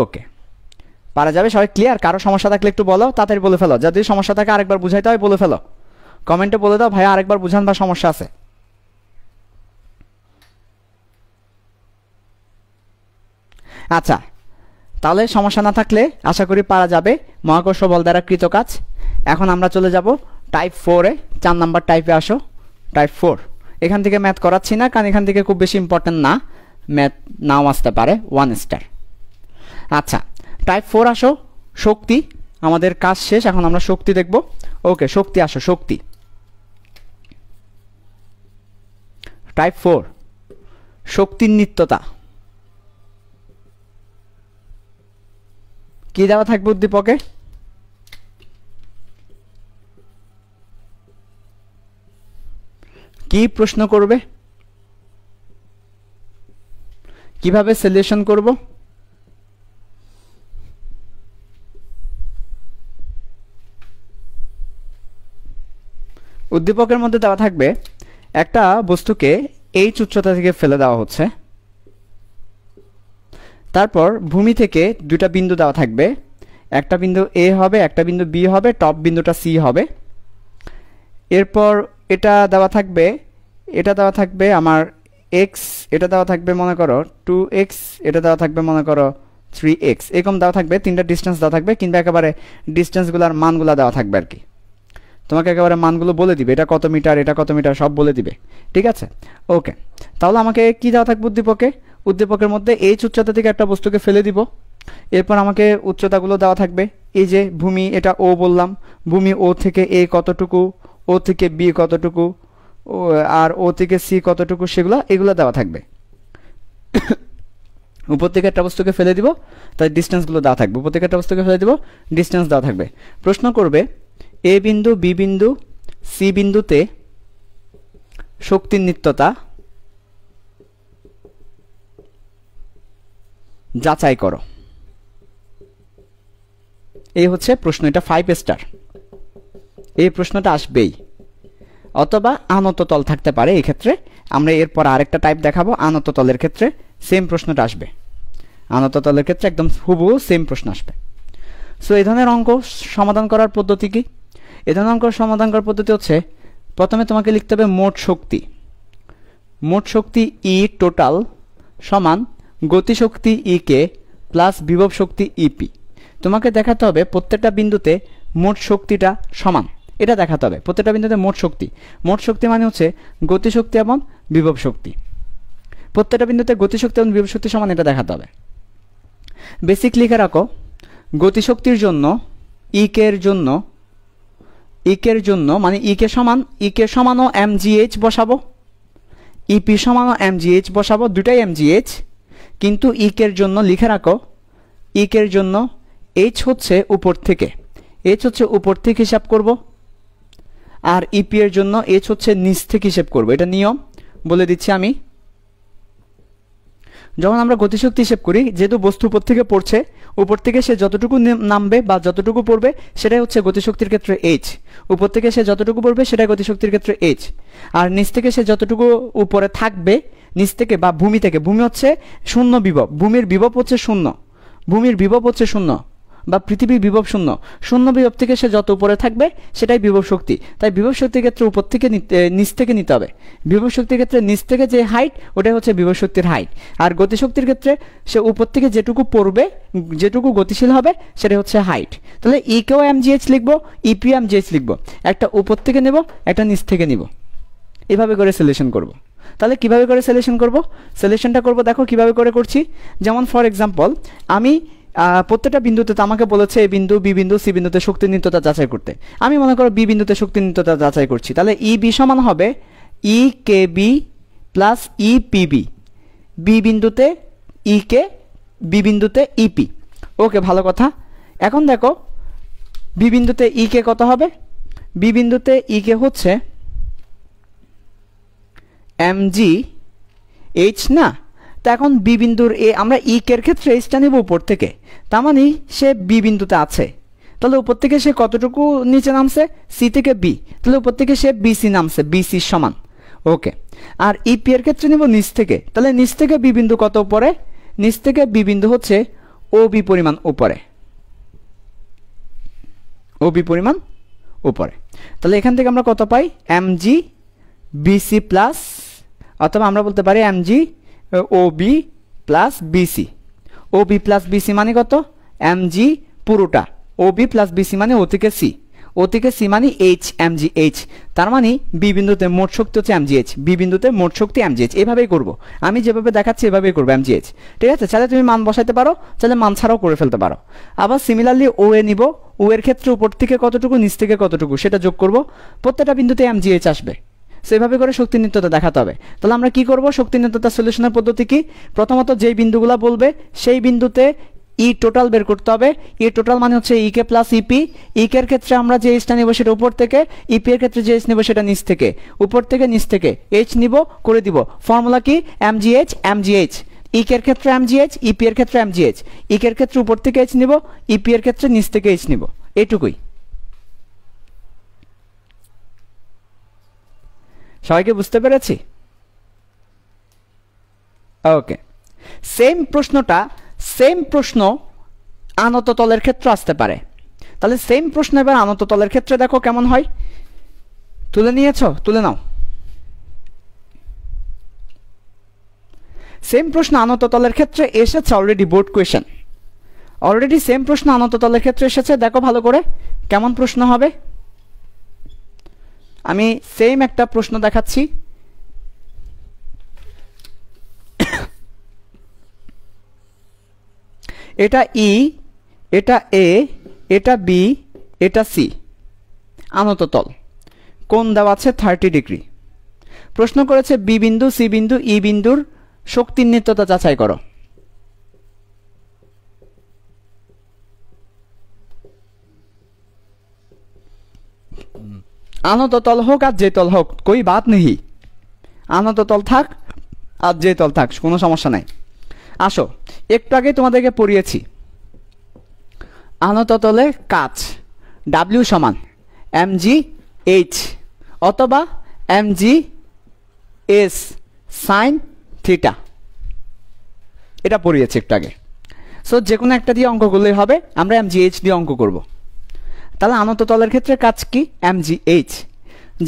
ওকে পারা যাবে সবাই ক্লিয়ার কারো সমস্যা থাকলে একটু বলো তাড়াতাড়ি বলে ফেলো যদি সমস্যা থাকে আরেকবার বুঝাইতে হয় বলে ফেলো কমেন্টে বলে দাও ভাই আরেকবার বুঝান বা সমস্যা আছে আচ্ছা তাহলে সমস্যা না থাকলে আশা করি পারা যাবে মহাকর্ষ বল দ্বারা কৃত কাজ এখন আমরা চলে যাব টাইপ ফোরে চার নাম্বার টাইপে আসো টাইপ ফোর এখান থেকে ম্যাথ করাচ্ছি না কারণ এখান থেকে খুব বেশি ইম্পর্ট্যান্ট না ম্যাথ নাও আসতে পারে ওয়ান স্টার আচ্ছা টাইপ ফোর আসো শক্তি আমাদের কাজ শেষ এখন আমরা শক্তি দেখব ওকে শক্তি আসো শক্তি টাইপ ফোর শক্তির নিত্যতা কি দেওয়া থাকবে উদ্দীপকে কি প্রশ্ন করবে কিভাবে সিলেকশন করব উদ্দীপকের মধ্যে দেওয়া থাকবে একটা বস্তুকে এইচ উচ্চতা থেকে ফেলে দেওয়া হচ্ছে তারপর ভূমি থেকে দুটা বিন্দু দেওয়া থাকবে একটা বিন্দু এ হবে একটা বিন্দু বি হবে টপ বিন্দুটা সি হবে এরপর এটা দেওয়া থাকবে এটা দেওয়া থাকবে আমার এক্স এটা দেওয়া থাকবে মনে করো টু এক্স এটা দেওয়া থাকবে মনে করো থ্রি এক্স এরকম দেওয়া থাকবে তিনটা ডিস্টেন্স দেওয়া থাকবে কিংবা একেবারে ডিস্টেন্সগুলোর মানগুলো দেওয়া থাকবে আর কি তোমাকে একেবারে মানগুলো বলে দিবে এটা কত মিটার এটা কত মিটার সব বলে দিবে ঠিক আছে ওকে তাহলে আমাকে কি দেওয়া থাকবে উদ্দীপকে উদ্দীপকের মধ্যে এইচ উচ্চতা থেকে একটা বস্তুকে ফেলে দিব এরপর আমাকে উচ্চতাগুলো দেওয়া থাকবে এই যে ভূমি এটা ও বললাম ভূমি ও থেকে এ কতটুকু ও থেকে বি কতটুকু আর ও থেকে সি কতটুকু সেগুলো এগুলো দেওয়া থাকবে উপর থেকে একটা বস্তুকে ফেলে দিব তাই ডিস্টেন্সগুলো দেওয়া থাকবে উপর থেকে একটা বস্তুকে ফেলে দিব ডিস্টেন্স দেওয়া থাকবে প্রশ্ন করবে এ বিন্দু বি বিন্দু সি বিন্দুতে শক্তির নিত্যতা যাচাই করো এই হচ্ছে প্রশ্ন এটা ফাইভ স্টার এই প্রশ্নটা আসবেই অথবা আনত তল থাকতে পারে এই ক্ষেত্রে আমরা এরপর আরেকটা টাইপ দেখাবো আনত তলের ক্ষেত্রে সেম প্রশ্নটা আসবে আনত তলের ক্ষেত্রে একদম হুবহু সেম প্রশ্ন আসবে সো এই ধরনের অঙ্ক সমাধান করার পদ্ধতি কি এ ধরনের অঙ্ক সমাধান করার পদ্ধতি হচ্ছে প্রথমে তোমাকে লিখতে হবে মোট শক্তি মোট শক্তি ই e টোটাল সমান গতিশক্তি ই কে প্লাস বিভব শক্তি ইপি e তোমাকে দেখাতে হবে প্রত্যেকটা বিন্দুতে মোট শক্তিটা সমান এটা দেখাতে হবে প্রত্যেকটা বিন্দুতে মোট শক্তি মোট শক্তি মানে হচ্ছে গতিশক্তি এবং বিভব শক্তি প্রত্যেকটা বিন্দুতে গতিশক্তি এবং বিভব শক্তি সমান এটা দেখাতে হবে বেসিক লিখে রাখো গতিশক্তির জন্য ইকের e জন্য ইকের e জন্য মানে ইকে সমান ইকে সমানও এইচ বসাবো ইপি সমানও এইচ বসাবো দুটাই এইচ কিন্তু ইকের জন্য লিখে রাখো ইকের জন্য এইচ হচ্ছে উপর থেকে এইচ হচ্ছে উপর থেকে হিসাব করব আর ইপি এর জন্য এইচ হচ্ছে নিচ থেকে হিসাব করব এটা নিয়ম বলে দিচ্ছি আমি যখন আমরা গতিশক্তি হিসেব করি যেহেতু বস্তু উপর থেকে পড়ছে উপর থেকে সে যতটুকু নামবে বা যতটুকু পড়বে সেটাই হচ্ছে গতিশক্তির ক্ষেত্রে এইচ উপর থেকে সে যতটুকু পড়বে সেটাই গতিশক্তির ক্ষেত্রে এইচ আর নিচ থেকে সে যতটুকু উপরে থাকবে নিচ থেকে বা ভূমি থেকে ভূমি হচ্ছে শূন্য বিভব ভূমির বিভব হচ্ছে শূন্য ভূমির বিভব হচ্ছে শূন্য বা পৃথিবীর বিভব শূন্য শূন্য বিভব থেকে সে যত উপরে থাকবে সেটাই বিভব শক্তি তাই বিভব শক্তির ক্ষেত্রে উপর থেকে নিচ থেকে নিতে হবে বিভব শক্তির ক্ষেত্রে নিচ থেকে যে হাইট ওটাই হচ্ছে বিভব শক্তির হাইট আর গতিশক্তির ক্ষেত্রে সে উপর থেকে যেটুকু পড়বে যেটুকু গতিশীল হবে সেটা হচ্ছে হাইট তাহলে ইকেও e এমজিএইচ লিখবো ইপিও e এমজিএইচ লিখবো একটা উপর থেকে নেব একটা নিচ থেকে নিব এভাবে করে সিলেকশন করবো তাহলে কিভাবে করে সিলেকশন করব সিলেকশনটা করব দেখো কিভাবে করে করছি যেমন ফর এক্সাম্পল আমি প্রত্যেকটা বিন্দুতে তো আমাকে বলেছে এ বিন্দু বি বিন্দু সি বিন্দুতে শক্তি নিত্যতা যাচাই করতে আমি মনে করো বি বিন্দুতে শক্তি নিত্যতা যাচাই করছি তাহলে ই বি সমান হবে E K B plus E P B বিন্দুতে ই কে বি বিন্দুতে ইপি ওকে ভালো কথা এখন দেখো বি বিন্দুতে ই কে কত হবে বি বিন্দুতে ই কে হচ্ছে এম জি এইচ না তা এখন বি বিন্দুর এ আমরা ইকের e ক্ষেত্রে এইচটা নেব উপর থেকে তা মানে সে বি আছে তাহলে উপর থেকে সে কতটুকু নিচে নামছে সি থেকে বি তাহলে উপর থেকে সে বিসি নামছে বিসি সমান ওকে আর ইপি e এর ক্ষেত্রে নেব নিচ থেকে তাহলে নিচ থেকে বি বিন্দু কত উপরে নিচ থেকে বি বিন্দু হচ্ছে ও বি পরিমাণ উপরে ও বি পরিমাণ উপরে তাহলে এখান থেকে আমরা কত পাই এম জি বিসি প্লাস অথবা আমরা বলতে পারি MG O B plus BC O B plus BC মানে কত এমজি পুরোটা ও বি প্লাস বিসি মানে ও থেকে সি ও থেকে সি মানে এইচ এমজি এইচ তার মানে বি বিন্দুতে মোট শক্তি হচ্ছে এইচ বি বিন্দুতে মোট শক্তি এইচ এভাবেই করবো আমি যেভাবে দেখাচ্ছি এভাবেই করবো এইচ ঠিক আছে চাইলে তুমি মান বসাইতে পারো চাইলে মান ছাড়াও করে ফেলতে পারো আবার সিমিলারলি ও এ নিব ও এর ক্ষেত্রে উপর থেকে কতটুকু নিচ থেকে কতটুকু সেটা যোগ করব প্রত্যেকটা বিন্দুতে এইচ আসবে সো এভাবে করে শক্তি নিত্যতা দেখাতে হবে তাহলে আমরা কি করব শক্তি নিত্যতা সলিউশনের পদ্ধতি কি প্রথমত যেই বিন্দুগুলো বলবে সেই বিন্দুতে ই e টোটাল বের করতে হবে ই e টোটাল মানে হচ্ছে ইকে প্লাস ইপি ইকের ক্ষেত্রে আমরা যে এইচটা নেব সেটা উপর থেকে ইপি e এর ক্ষেত্রে যে এইচ নেব সেটা নিচ থেকে উপর থেকে নিচ থেকে এইচ নিব করে দিব ফর্মুলা কি M G H M G H ইকের ক্ষেত্রে এম জি এইচ ইপি এর ক্ষেত্রে এম জি এইচ ইকের ক্ষেত্রে উপর থেকে এইচ নিব ইপি এর ক্ষেত্রে নিচ থেকে এইচ নিব এটুকুই সবাইকে বুঝতে পেরেছি ওকে সেম প্রশ্নটা সেম প্রশ্ন আনত তলের ক্ষেত্রে আসতে পারে তাহলে সেম প্রশ্ন এবার আনত তলের ক্ষেত্রে দেখো কেমন হয় তুলে নিয়েছ তুলে নাও সেম প্রশ্ন আনত তলের ক্ষেত্রে এসেছে already board question already same প্রশ্ন আনত তলের ক্ষেত্রে এসেছে দেখো ভালো করে কেমন প্রশ্ন হবে আমি সেম একটা প্রশ্ন দেখাচ্ছি এটা ই e, এটা এ এটা বি এটা সি আনত তল কোন দেওয়া আছে থার্টি ডিগ্রি প্রশ্ন করেছে বি বিন্দু সি বিন্দু ই e বিন্দুর শক্তি নিত্যতা যাচাই করো আনন্দ তল হোক আর যে তল হোক কই বাদ নেহি আনন্দ তল থাক আর যে তল থাক কোনো সমস্যা নাই আসো একটু আগে তোমাদেরকে পড়িয়েছি আনত তলে কাজ ডাব্লিউ সমান এম জি এইচ অথবা M G S sine theta এটা পড়িয়েছি একটু আগে সো যে কোনো একটা দিয়ে অঙ্ক করলেই হবে আমরা এম জি এইচ দিয়ে অঙ্ক করবো তাহলে আনত তলের ক্ষেত্রে কাজ কি এমজিএইচ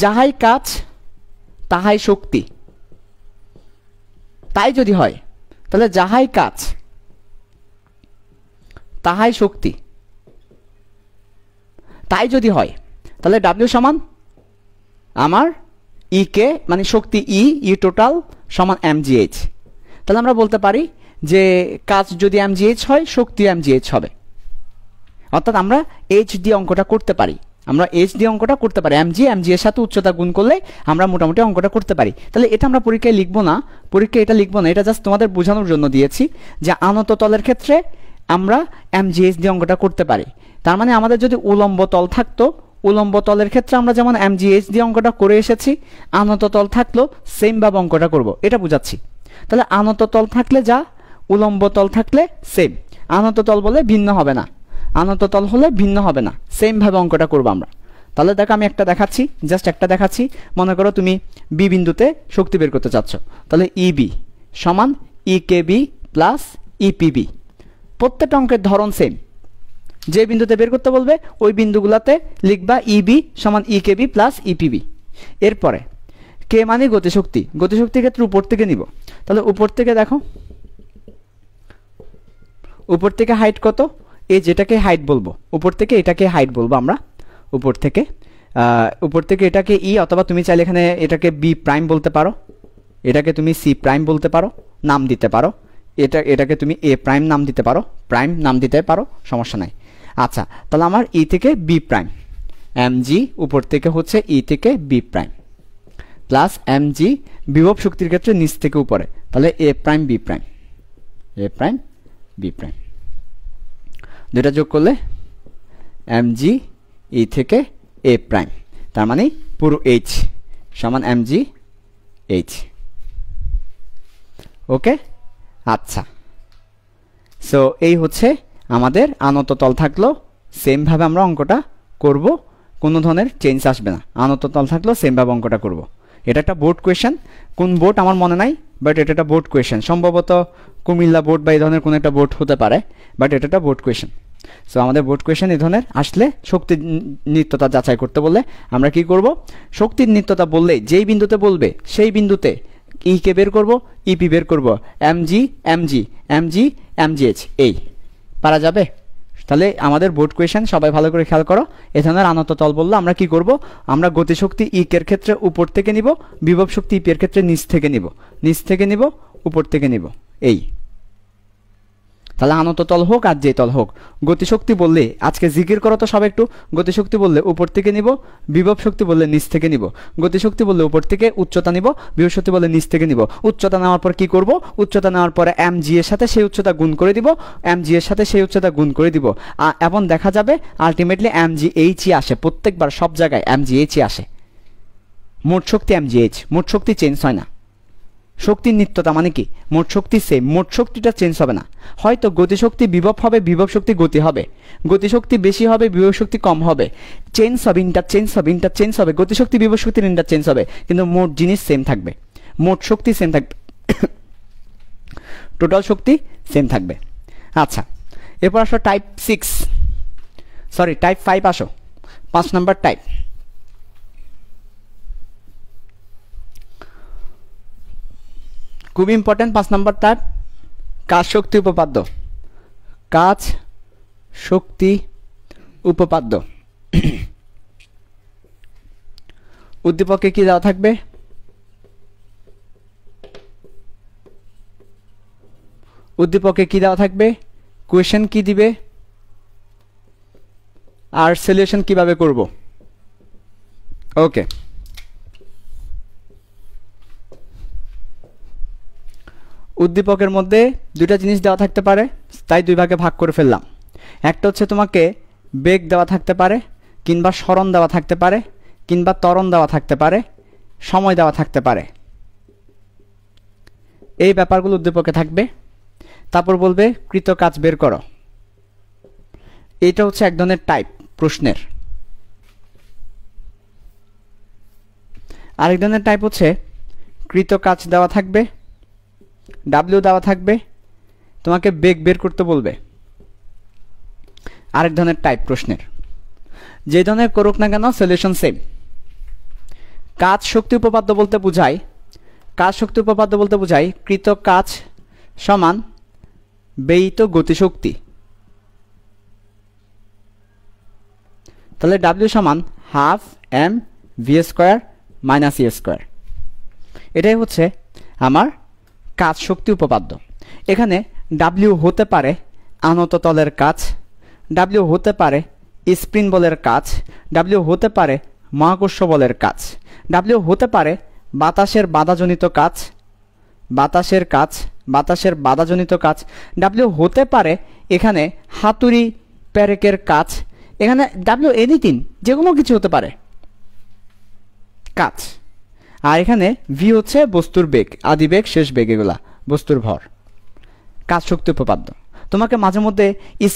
যাহাই কাজ তাহাই শক্তি তাই যদি হয় তাহলে যাহাই কাজ তাহাই শক্তি তাই যদি হয় তাহলে ডাব্লিউ সমান আমার ই e কে মানে শক্তি ই ই টোটাল সমান এমজিএইচ তাহলে আমরা বলতে পারি যে কাজ যদি এমজিএইচ হয় শক্তি এমজিএইচ হবে অর্থাৎ আমরা এইচ ডি অঙ্কটা করতে পারি আমরা এইচ ডি অঙ্কটা করতে পারি এমজি এমজি এর সাথে উচ্চতা গুণ করলে আমরা মোটামুটি অঙ্কটা করতে পারি তাহলে এটা আমরা পরীক্ষায় লিখব না পরীক্ষায় এটা লিখব না এটা জাস্ট তোমাদের বোঝানোর জন্য দিয়েছি যে আনত তলের ক্ষেত্রে আমরা এইচ ডি অঙ্কটা করতে পারি তার মানে আমাদের যদি উলম্ব তল থাকতো উলম্ব তলের ক্ষেত্রে আমরা যেমন এইচ ডি অঙ্কটা করে এসেছি আনত তল থাকলেও সেমভাবে অঙ্কটা করব এটা বুঝাচ্ছি তাহলে আনত তল থাকলে যা উলম্ব তল থাকলে সেম আনত তল বলে ভিন্ন হবে না আনত তল হলে ভিন্ন হবে না সেমভাবে অঙ্কটা করবো আমরা তাহলে দেখো আমি একটা দেখাচ্ছি জাস্ট একটা দেখাচ্ছি মনে করো তুমি বি বিন্দুতে শক্তি বের করতে চাচ্ছ তাহলে ইবি e সমান E K B plus EPB প্রত্যেকটা অঙ্কের ধরন সেম যে বিন্দুতে বের করতে বলবে ওই বিন্দুগুলোতে লিখবা ইবি e সমান E K B plus EPB এরপরে কে মানে গতিশক্তি গতিশক্তির ক্ষেত্রে উপর থেকে নিব তাহলে উপর থেকে দেখো উপর থেকে হাইট কত এই যেটাকে হাইট বলবো উপর থেকে এটাকে হাইট বলবো আমরা উপর থেকে উপর থেকে এটাকে ই e অথবা তুমি চাইলে এখানে এটাকে বি প্রাইম বলতে পারো এটাকে তুমি সি প্রাইম বলতে পারো নাম দিতে পারো এটা এটাকে তুমি এ প্রাইম নাম দিতে পারো প্রাইম নাম দিতে পারো সমস্যা নাই আচ্ছা তাহলে আমার ই e থেকে বি প্রাইম এম জি উপর থেকে হচ্ছে ই e থেকে B prime plus M G বিভব শক্তির ক্ষেত্রে নিচ থেকে উপরে তাহলে A prime B prime A prime B prime দুইটা যোগ করলে এম জি ই থেকে এ প্রাইম তার মানে পুরো এইচ সমান এম জি এইচ ওকে আচ্ছা সো এই হচ্ছে আমাদের আনত তল থাকলো সেমভাবে আমরা অঙ্কটা করব কোনো ধরনের চেঞ্জ আসবে না আনত তল থাকলো সেমভাবে অঙ্কটা করব এটা একটা বোর্ড কোয়েশন কোন বোর্ড আমার মনে নাই বাট এটা একটা বোর্ড কোয়েশন সম্ভবত কুমিল্লা বোর্ড বা এই ধরনের কোনো একটা বোর্ড হতে পারে বাট এটা একটা বোর্ড কোয়েশন সো আমাদের বোর্ড কোয়েশন এই ধরনের আসলে শক্তির নিত্যতা যাচাই করতে বললে আমরা কি করব শক্তির নিত্যতা বললে যেই বিন্দুতে বলবে সেই বিন্দুতে ই e কে বের করব ইপি e বের করব জি এম জি এইচ এই পারা যাবে তাহলে আমাদের বোর্ড কোয়েশন সবাই ভালো করে খেয়াল করো এখানে আনন্দ তল বললো আমরা কি করব আমরা গতিশক্তি ইকের e ক্ষেত্রে উপর থেকে নিব বিভব শক্তি ইপের e ক্ষেত্রে নিচ থেকে নিব নিচ থেকে নিব উপর থেকে নিব এই তাহলে আনত তল হোক আর যে তল হোক গতিশক্তি বললে আজকে জিকির করো তো সব একটু গতিশক্তি বললে উপর থেকে নিব বিভব শক্তি বললে নিচ থেকে নিব গতিশক্তি বললে উপর থেকে উচ্চতা নিব বিভব শক্তি বললে নিচ থেকে নিব উচ্চতা নেওয়ার পর কি করব উচ্চতা নেওয়ার পরে এম জি এর সাথে সেই উচ্চতা গুণ করে দিব এম জি এর সাথে সেই উচ্চতা গুণ করে দিব এবং দেখা যাবে আলটিমেটলি এম জি এইচই আসে প্রত্যেকবার সব জায়গায় এম জি এইচই আসে মোট শক্তি এম জি এইচ মোট শক্তি চেঞ্জ হয় না শক্তির নিত্যতা মানে কি মোট শক্তির সে মোট শক্তিটা চেঞ্জ হবে না হয়তো গতিশক্তি বিভব হবে বিভব শক্তি গতি হবে গতিশক্তি বেশি হবে বিভব শক্তি কম হবে চেঞ্জ হবে ইন্টার চেঞ্জ হবে ইন্টার চেঞ্জ হবে গতিশক্তি বিভব শক্তির ইন্টার চেঞ্জ হবে কিন্তু মোট জিনিস সেম থাকবে মোট শক্তি সেম থাকবে টোটাল শক্তি সেম থাকবে আচ্ছা এরপর আসো type six sorry type five আসো পাঁচ নাম্বার টাইপ খুবই ইম্পর্টেন্ট পাঁচ তার কাজ শক্তি উপপাদ্য কাজ শক্তি উপপাদ্য [clears throat] উদ্দীপককে কি দেওয়া থাকবে উদ্দীপকে কি দেওয়া থাকবে কোয়েশন কি দিবে আর সলিউশন কিভাবে করব ওকে উদ্দীপকের মধ্যে দুইটা জিনিস দেওয়া থাকতে পারে তাই দুই ভাগে ভাগ করে ফেললাম একটা হচ্ছে তোমাকে বেগ দেওয়া থাকতে পারে কিংবা স্মরণ দেওয়া থাকতে পারে কিংবা তরণ দেওয়া থাকতে পারে সময় দেওয়া থাকতে পারে এই ব্যাপারগুলো উদ্দীপকে থাকবে তারপর বলবে কৃত কাজ বের করো এটা হচ্ছে এক ধরনের টাইপ প্রশ্নের আরেক ধরনের টাইপ হচ্ছে কৃত কাজ দেওয়া থাকবে ডাব্লিউ দেওয়া থাকবে তোমাকে বেগ বের করতে বলবে আরেক ধরনের টাইপ প্রশ্নের যে ধরনের করুক না কেন সলিউশন সেম কাজ শক্তি উপপাদ্য বলতে বোঝায় কাজ শক্তি উপপাদ্য বলতে বোঝায় কৃত কাজ সমান ব্যয়িত গতিশক্তি তাহলে ডাব্লিউ সমান half M V square minus E square এটাই হচ্ছে আমার কাজ শক্তি উপপাদ্য এখানে ডাব্লিউ হতে পারে আনত তলের কাজ ডাব্লিউ হতে পারে স্প্রিন বলের কাজ ডাব্লিউ হতে পারে মহাকর্ষ বলের কাজ ডাব্লিউ হতে পারে বাতাসের বাধাজনিত কাজ বাতাসের কাজ বাতাসের বাধাজনিত কাজ ডাব্লিউ হতে পারে এখানে হাতুড়ি প্যারেকের কাজ এখানে ডাব্লিউ এনিথিং যে কোনো কিছু হতে পারে কাজ আর এখানে ভি হচ্ছে বস্তুর বেগ আদি বেগ শেষ বেগ এগুলা বস্তুর ভর কাজ শক্তি উপপাদ্য তোমাকে মাঝে মধ্যে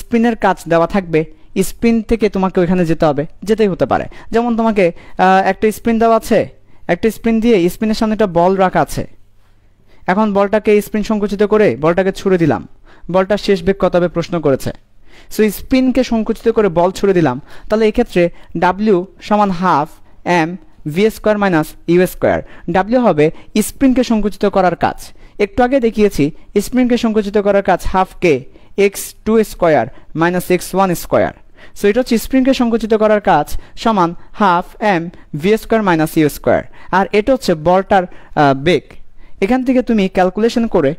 স্পিনের কাজ দেওয়া থাকবে স্পিন থেকে তোমাকে ওইখানে যেতে হবে যেতেই হতে পারে যেমন তোমাকে একটা স্পিন দেওয়া আছে একটা স্পিন দিয়ে স্পিনের সামনে একটা বল রাখা আছে এখন বলটাকে স্পিন সংকুচিত করে বলটাকে ছুড়ে দিলাম বলটার শেষ বেগ কত হবে প্রশ্ন করেছে সো স্পিনকে সংকুচিত করে বল ছুড়ে দিলাম তাহলে এক্ষেত্রে ডাব্লিউ সমান half M V square minus U square W হবে স্প্রিংকে সংকুচিত করার কাজ একটু আগে দেখিয়েছি স্প্রিংকে সংকুচিত করার কাজ half K X two square minus X one square so এটা হচ্ছে স্প্রিংকে সংকুচিত করার কাজ সমান half M V square minus U square আর এটা হচ্ছে বলটার বেগ এখান থেকে তুমি ক্যালকুলেশন করে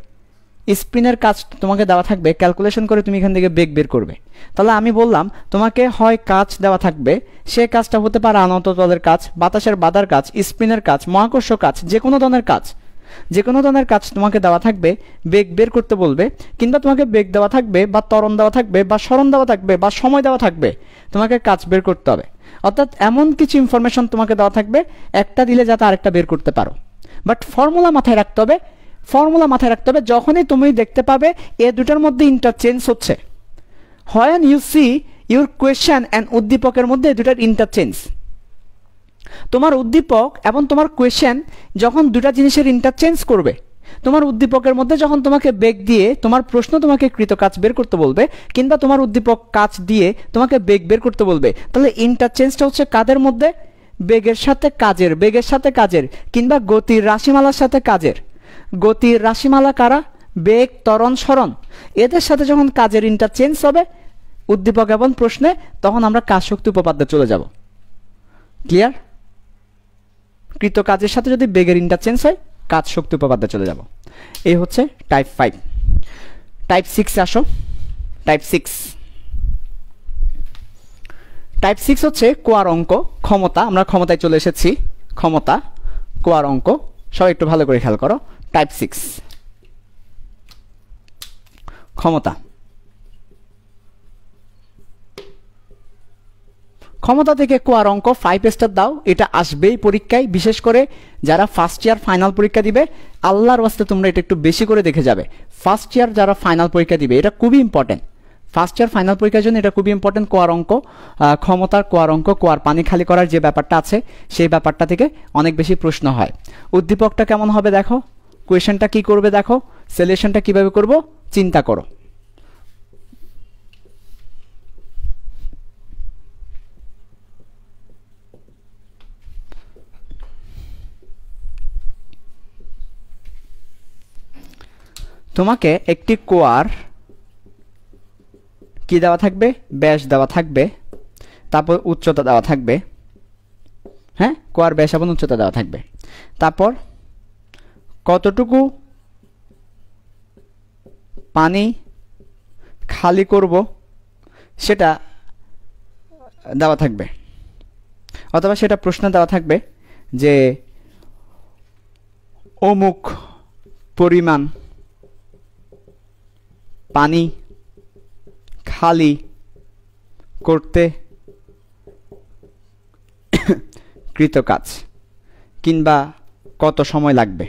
স্পিনের কাজ তোমাকে দেওয়া থাকবে ক্যালকুলেশন করে তুমি এখান থেকে বেগ বের করবে তাহলে আমি বললাম তোমাকে হয় কাজ দেওয়া থাকবে সে কাজটা হতে পারে আনত তলের কাজ বাতাসের বাদার কাজ স্পিনের কাজ মহাকর্ষ কাজ যে কোনো ধরনের কাজ যে কোনো ধরনের কাজ তোমাকে দেওয়া থাকবে বেগ বের করতে বলবে কিংবা তোমাকে বেগ দেওয়া থাকবে বা তরণ দেওয়া থাকবে বা স্মরণ দেওয়া থাকবে বা সময় দেওয়া থাকবে তোমাকে কাজ বের করতে হবে অর্থাৎ এমন কিছু ইনফরমেশন তোমাকে দেওয়া থাকবে একটা দিলে যাতে আরেকটা বের করতে পারো বাট ফর্মুলা মাথায় রাখতে হবে ফর্মুলা মাথায় রাখতে হবে যখনই তুমি দেখতে পাবে এ দুটার মধ্যে ইন্টারচেঞ্জ হচ্ছে when you see your question and উদ্দীপকের মধ্যে দুটার ইন্টারচেঞ্জ তোমার উদ্দীপক এবং তোমার কোয়েশ্চেন যখন দুটা জিনিসের ইন্টারচেঞ্জ করবে তোমার উদ্দীপকের মধ্যে যখন তোমাকে বেগ দিয়ে তোমার প্রশ্ন তোমাকে কৃত কাজ বের করতে বলবে কিংবা তোমার উদ্দীপক কাজ দিয়ে তোমাকে বেগ বের করতে বলবে তাহলে ইন্টারচেঞ্জটা হচ্ছে কাদের মধ্যে বেগের সাথে কাজের বেগের সাথে কাজের কিংবা গতির রাশিমালার সাথে কাজের গতির রাশিমালা কারা বেগ ত্বরণ স্মরণ এদের সাথে যখন কাজের ইন্টারচেঞ্জ হবে উদ্দীপক এবং প্রশ্নে তখন আমরা কাজ শক্তি উপপাদ্যে চলে যাব ক্লিয়ার কৃত কাজের সাথে যদি বেগের ইন্টারচেঞ্জ হয় কাজ শক্তি উপপাদ্যে চলে যাব এই হচ্ছে টাইপ ফাইভ টাইপ সিক্স আসো টাইপ সিক্স টাইপ সিক্স হচ্ছে কোয়ার অঙ্ক ক্ষমতা আমরা ক্ষমতায় চলে এসেছি ক্ষমতা কোয়ার অঙ্ক সবাই একটু ভালো করে খেয়াল করো টাইপ সিক্স ক্ষমতা ক্ষমতা থেকে কোয়ার অঙ্ক ফাইভ স্টার দাও এটা আসবেই পরীক্ষায় বিশেষ করে যারা ফার্স্ট ইয়ার ফাইনাল পরীক্ষা দিবে আল্লাহর ওয়াস্তে তোমরা এটা একটু বেশি করে দেখে যাবে ফার্স্ট ইয়ার যারা ফাইনাল পরীক্ষা দিবে এটা খুবই ইম্পর্টেন্ট ফার্স্ট ইয়ার ফাইনাল পরীক্ষার জন্য এটা খুবই ইম্পর্টেন্ট কোয়ার অঙ্ক ক্ষমতার কোয়ার অঙ্ক কোয়ার পানি খালি করার যে ব্যাপারটা আছে সেই ব্যাপারটা থেকে অনেক বেশি প্রশ্ন হয় উদ্দীপকটা কেমন হবে দেখো কোয়েশনটা কি করবে দেখো সেলেকশনটা কিভাবে করব চিন্তা করো তোমাকে একটি কোয়ার কি দেওয়া থাকবে ব্যাস দেওয়া থাকবে তারপর উচ্চতা দেওয়া থাকবে হ্যাঁ কোয়ার ব্যাস এবং উচ্চতা দেওয়া থাকবে তারপর কতটুকু পানি খালি করব সেটা দেওয়া থাকবে অথবা সেটা প্রশ্ন দেওয়া থাকবে যে অমুক পরিমাণ পানি খালি করতে [coughs] কৃত কাজ কিংবা কত সময় লাগবে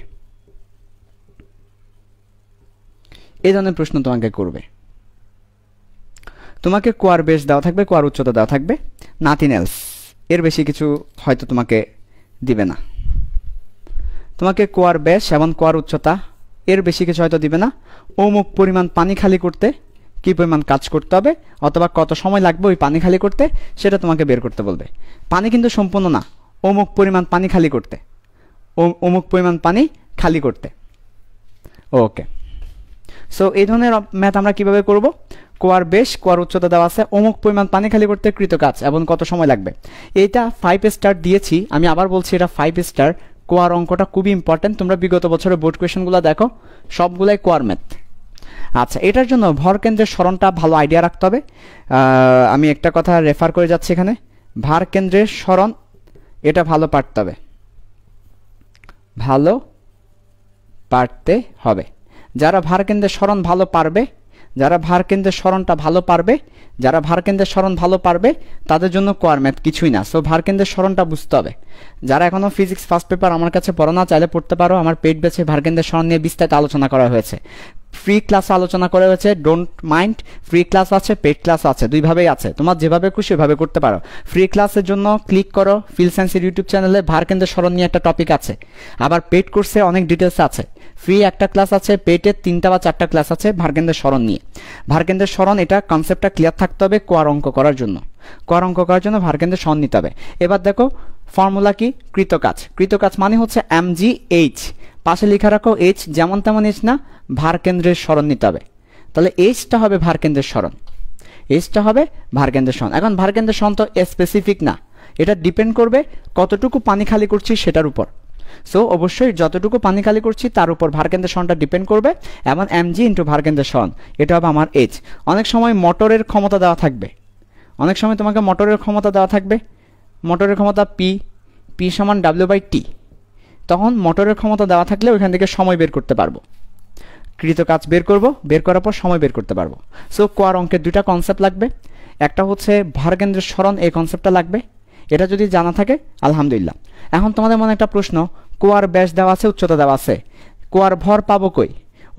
এই ধরনের প্রশ্ন তোমাকে করবে তোমাকে কোয়ার বেশ দেওয়া থাকবে কোয়ার উচ্চতা দেওয়া থাকবে নাথিং এলস এর বেশি কিছু হয়তো তোমাকে দিবে না তোমাকে কোয়ার বেশ এবং কোয়ার উচ্চতা এর বেশি কিছু হয়তো দিবে না অমুক পরিমাণ পানি খালি করতে কি পরিমাণ কাজ করতে হবে অথবা কত সময় লাগবে ওই পানি খালি করতে সেটা তোমাকে বের করতে বলবে পানি কিন্তু সম্পূর্ণ না অমুক পরিমাণ পানি খালি করতে অমুক পরিমাণ পানি খালি করতে ওকে সো এই ধরনের ম্যাথ আমরা কিভাবে করব কোয়ার বেশ কোয়ার উচ্চতা দেওয়া আছে অমুক পরিমাণ পানি খালি করতে কৃত কাজ এবং কত সময় লাগবে এইটা ফাইভ স্টার দিয়েছি আমি আবার বলছি এটা ফাইভ স্টার কোয়ার অঙ্কটা খুবই ইম্পর্ট্যান্ট তোমরা বিগত বছরের বোর্ড কোয়েশনগুলো দেখো সবগুলাই কোয়ার ম্যাথ আচ্ছা এটার জন্য ভর কেন্দ্রের স্মরণটা ভালো আইডিয়া রাখতে হবে আমি একটা কথা রেফার করে যাচ্ছি এখানে ভার কেন্দ্রের স্মরণ এটা ভালো পারতে হবে ভালো পারতে হবে যারা ভারকেন্দ্রের স্মরণ ভালো পারবে যারা ভারকেন্দ্রের স্মরণটা ভালো পারবে যারা ভারকেন্দ্রের স্মরণ ভালো পারবে তাদের জন্য কোয়ার ম্যাথ কিছুই না সো ভারকেন্দ্রের স্মরণটা বুঝতে হবে যারা এখনও ফিজিক্স ফার্স্ট পেপার আমার কাছে পড়ো না চাইলে পড়তে পারো আমার পেট বেছে ভারকেন্দ্রের স্মরণ নিয়ে বিস্তারিত আলোচনা করা হয়েছে ফ্রি ক্লাস আলোচনা করা হয়েছে ডোন্ট মাইন্ড ফ্রি ক্লাস আছে পেড ক্লাস আছে দুইভাবেই আছে তোমার যেভাবে খুশি ওইভাবে করতে পারো ফ্রি ক্লাসের জন্য ক্লিক করো ফিল সায়েন্সের ইউটিউব চ্যানেলে ভারকেন্দ্র স্মরণ নিয়ে একটা টপিক আছে আবার পেড কোর্সে অনেক ডিটেলস আছে ফ্রি একটা ক্লাস আছে পেটের তিনটা বা চারটা ক্লাস আছে ভার্গেন্দ্রের স্মরণ নিয়ে ভার্গেন্দ্রের স্মরণ এটা কনসেপ্টটা ক্লিয়ার থাকতে হবে কোয়ার অঙ্ক করার জন্য কোয়ার অঙ্ক করার জন্য ভার্গেন্দ্রের স্মরণ নিতে হবে এবার দেখো ফর্মুলা কি কৃতকাজ কৃতকাজ মানে হচ্ছে এম জি এইচ পাশে লেখা রাখো এইচ যেমন তেমন এইচ না ভারকেন্দ্রের স্মরণ নিতে হবে তাহলে এইচটা হবে ভারকেন্দ্রের স্মরণ এইচটা হবে ভারকেন্দ্রের স্মরণ এখন ভারকেন্দ্রের স্মরণ তো স্পেসিফিক না এটা ডিপেন্ড করবে কতটুকু পানি খালি করছি সেটার উপর সো অবশ্যই যতটুকু পানি খালি করছি তার উপর ভার কেন্দ্রেশনটা ডিপেন্ড করবে এবং এমজি ইন্টু ভার কেন্দ্রেশন এটা হবে আমার এজ অনেক সময় মোটরের ক্ষমতা দেওয়া থাকবে অনেক সময় তোমাকে মোটরের ক্ষমতা দেওয়া থাকবে মোটরের ক্ষমতা পি পি সমান ডাব্লিউ বাই টি তখন মোটরের ক্ষমতা দেওয়া থাকলে ওইখান থেকে সময় বের করতে পারবো কৃত কাজ বের করব বের করার পর সময় বের করতে পারবো সো কোয়ার অঙ্কের দুটা কনসেপ্ট লাগবে একটা হচ্ছে ভারকেন্দ্রের স্মরণ এই কনসেপ্টটা লাগবে এটা যদি জানা থাকে আলহামদুলিল্লাহ এখন তোমাদের মনে একটা প্রশ্ন কোয়ার ব্যাস দেওয়া আছে উচ্চতা দেওয়া আছে কোয়ার ভর পাবো কই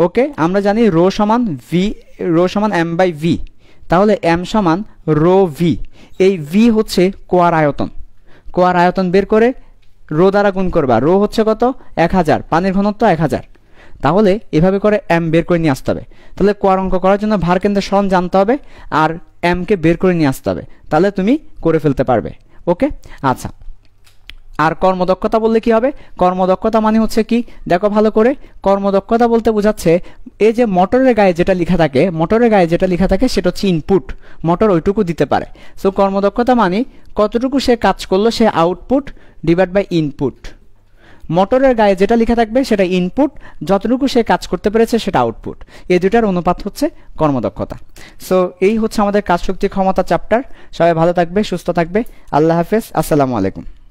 ওকে আমরা জানি রো সমান ভি রো সমান এম বাই ভি তাহলে এম সমান রো ভি এই ভি হচ্ছে কোয়ার আয়তন কোয়ার আয়তন বের করে রো দ্বারা গুণ করবা রো হচ্ছে কত এক হাজার পানির ঘনত্ব এক হাজার তাহলে এভাবে করে এম বের করে নিয়ে আসতে হবে তাহলে কোয়ার অঙ্ক করার জন্য ভার কেন্দ্রের সরণ জানতে হবে আর এমকে বের করে নিয়ে আসতে হবে তাহলে তুমি করে ফেলতে পারবে ওকে আচ্ছা আর কর্মদক্ষতা বললে কি হবে কর্মদক্ষতা মানে হচ্ছে কি দেখো ভালো করে কর্মদক্ষতা বলতে বোঝাচ্ছে এই যে মোটরের গায়ে যেটা লেখা থাকে মোটরের গায়ে যেটা লেখা থাকে সেটা হচ্ছে ইনপুট মোটর ওইটুকু দিতে পারে সো কর্মদক্ষতা মানে কতটুকু সে কাজ করলো সে আউটপুট ডিভাইড বাই ইনপুট মোটরের গায়ে যেটা লেখা থাকবে সেটা ইনপুট যতটুকু সে কাজ করতে পেরেছে সেটা আউটপুট এই দুটার অনুপাত হচ্ছে কর্মদক্ষতা সো এই হচ্ছে আমাদের শক্তি ক্ষমতা চ্যাপ্টার সবাই ভালো থাকবে সুস্থ থাকবে আল্লাহ হাফেজ আসসালামু আলাইকুম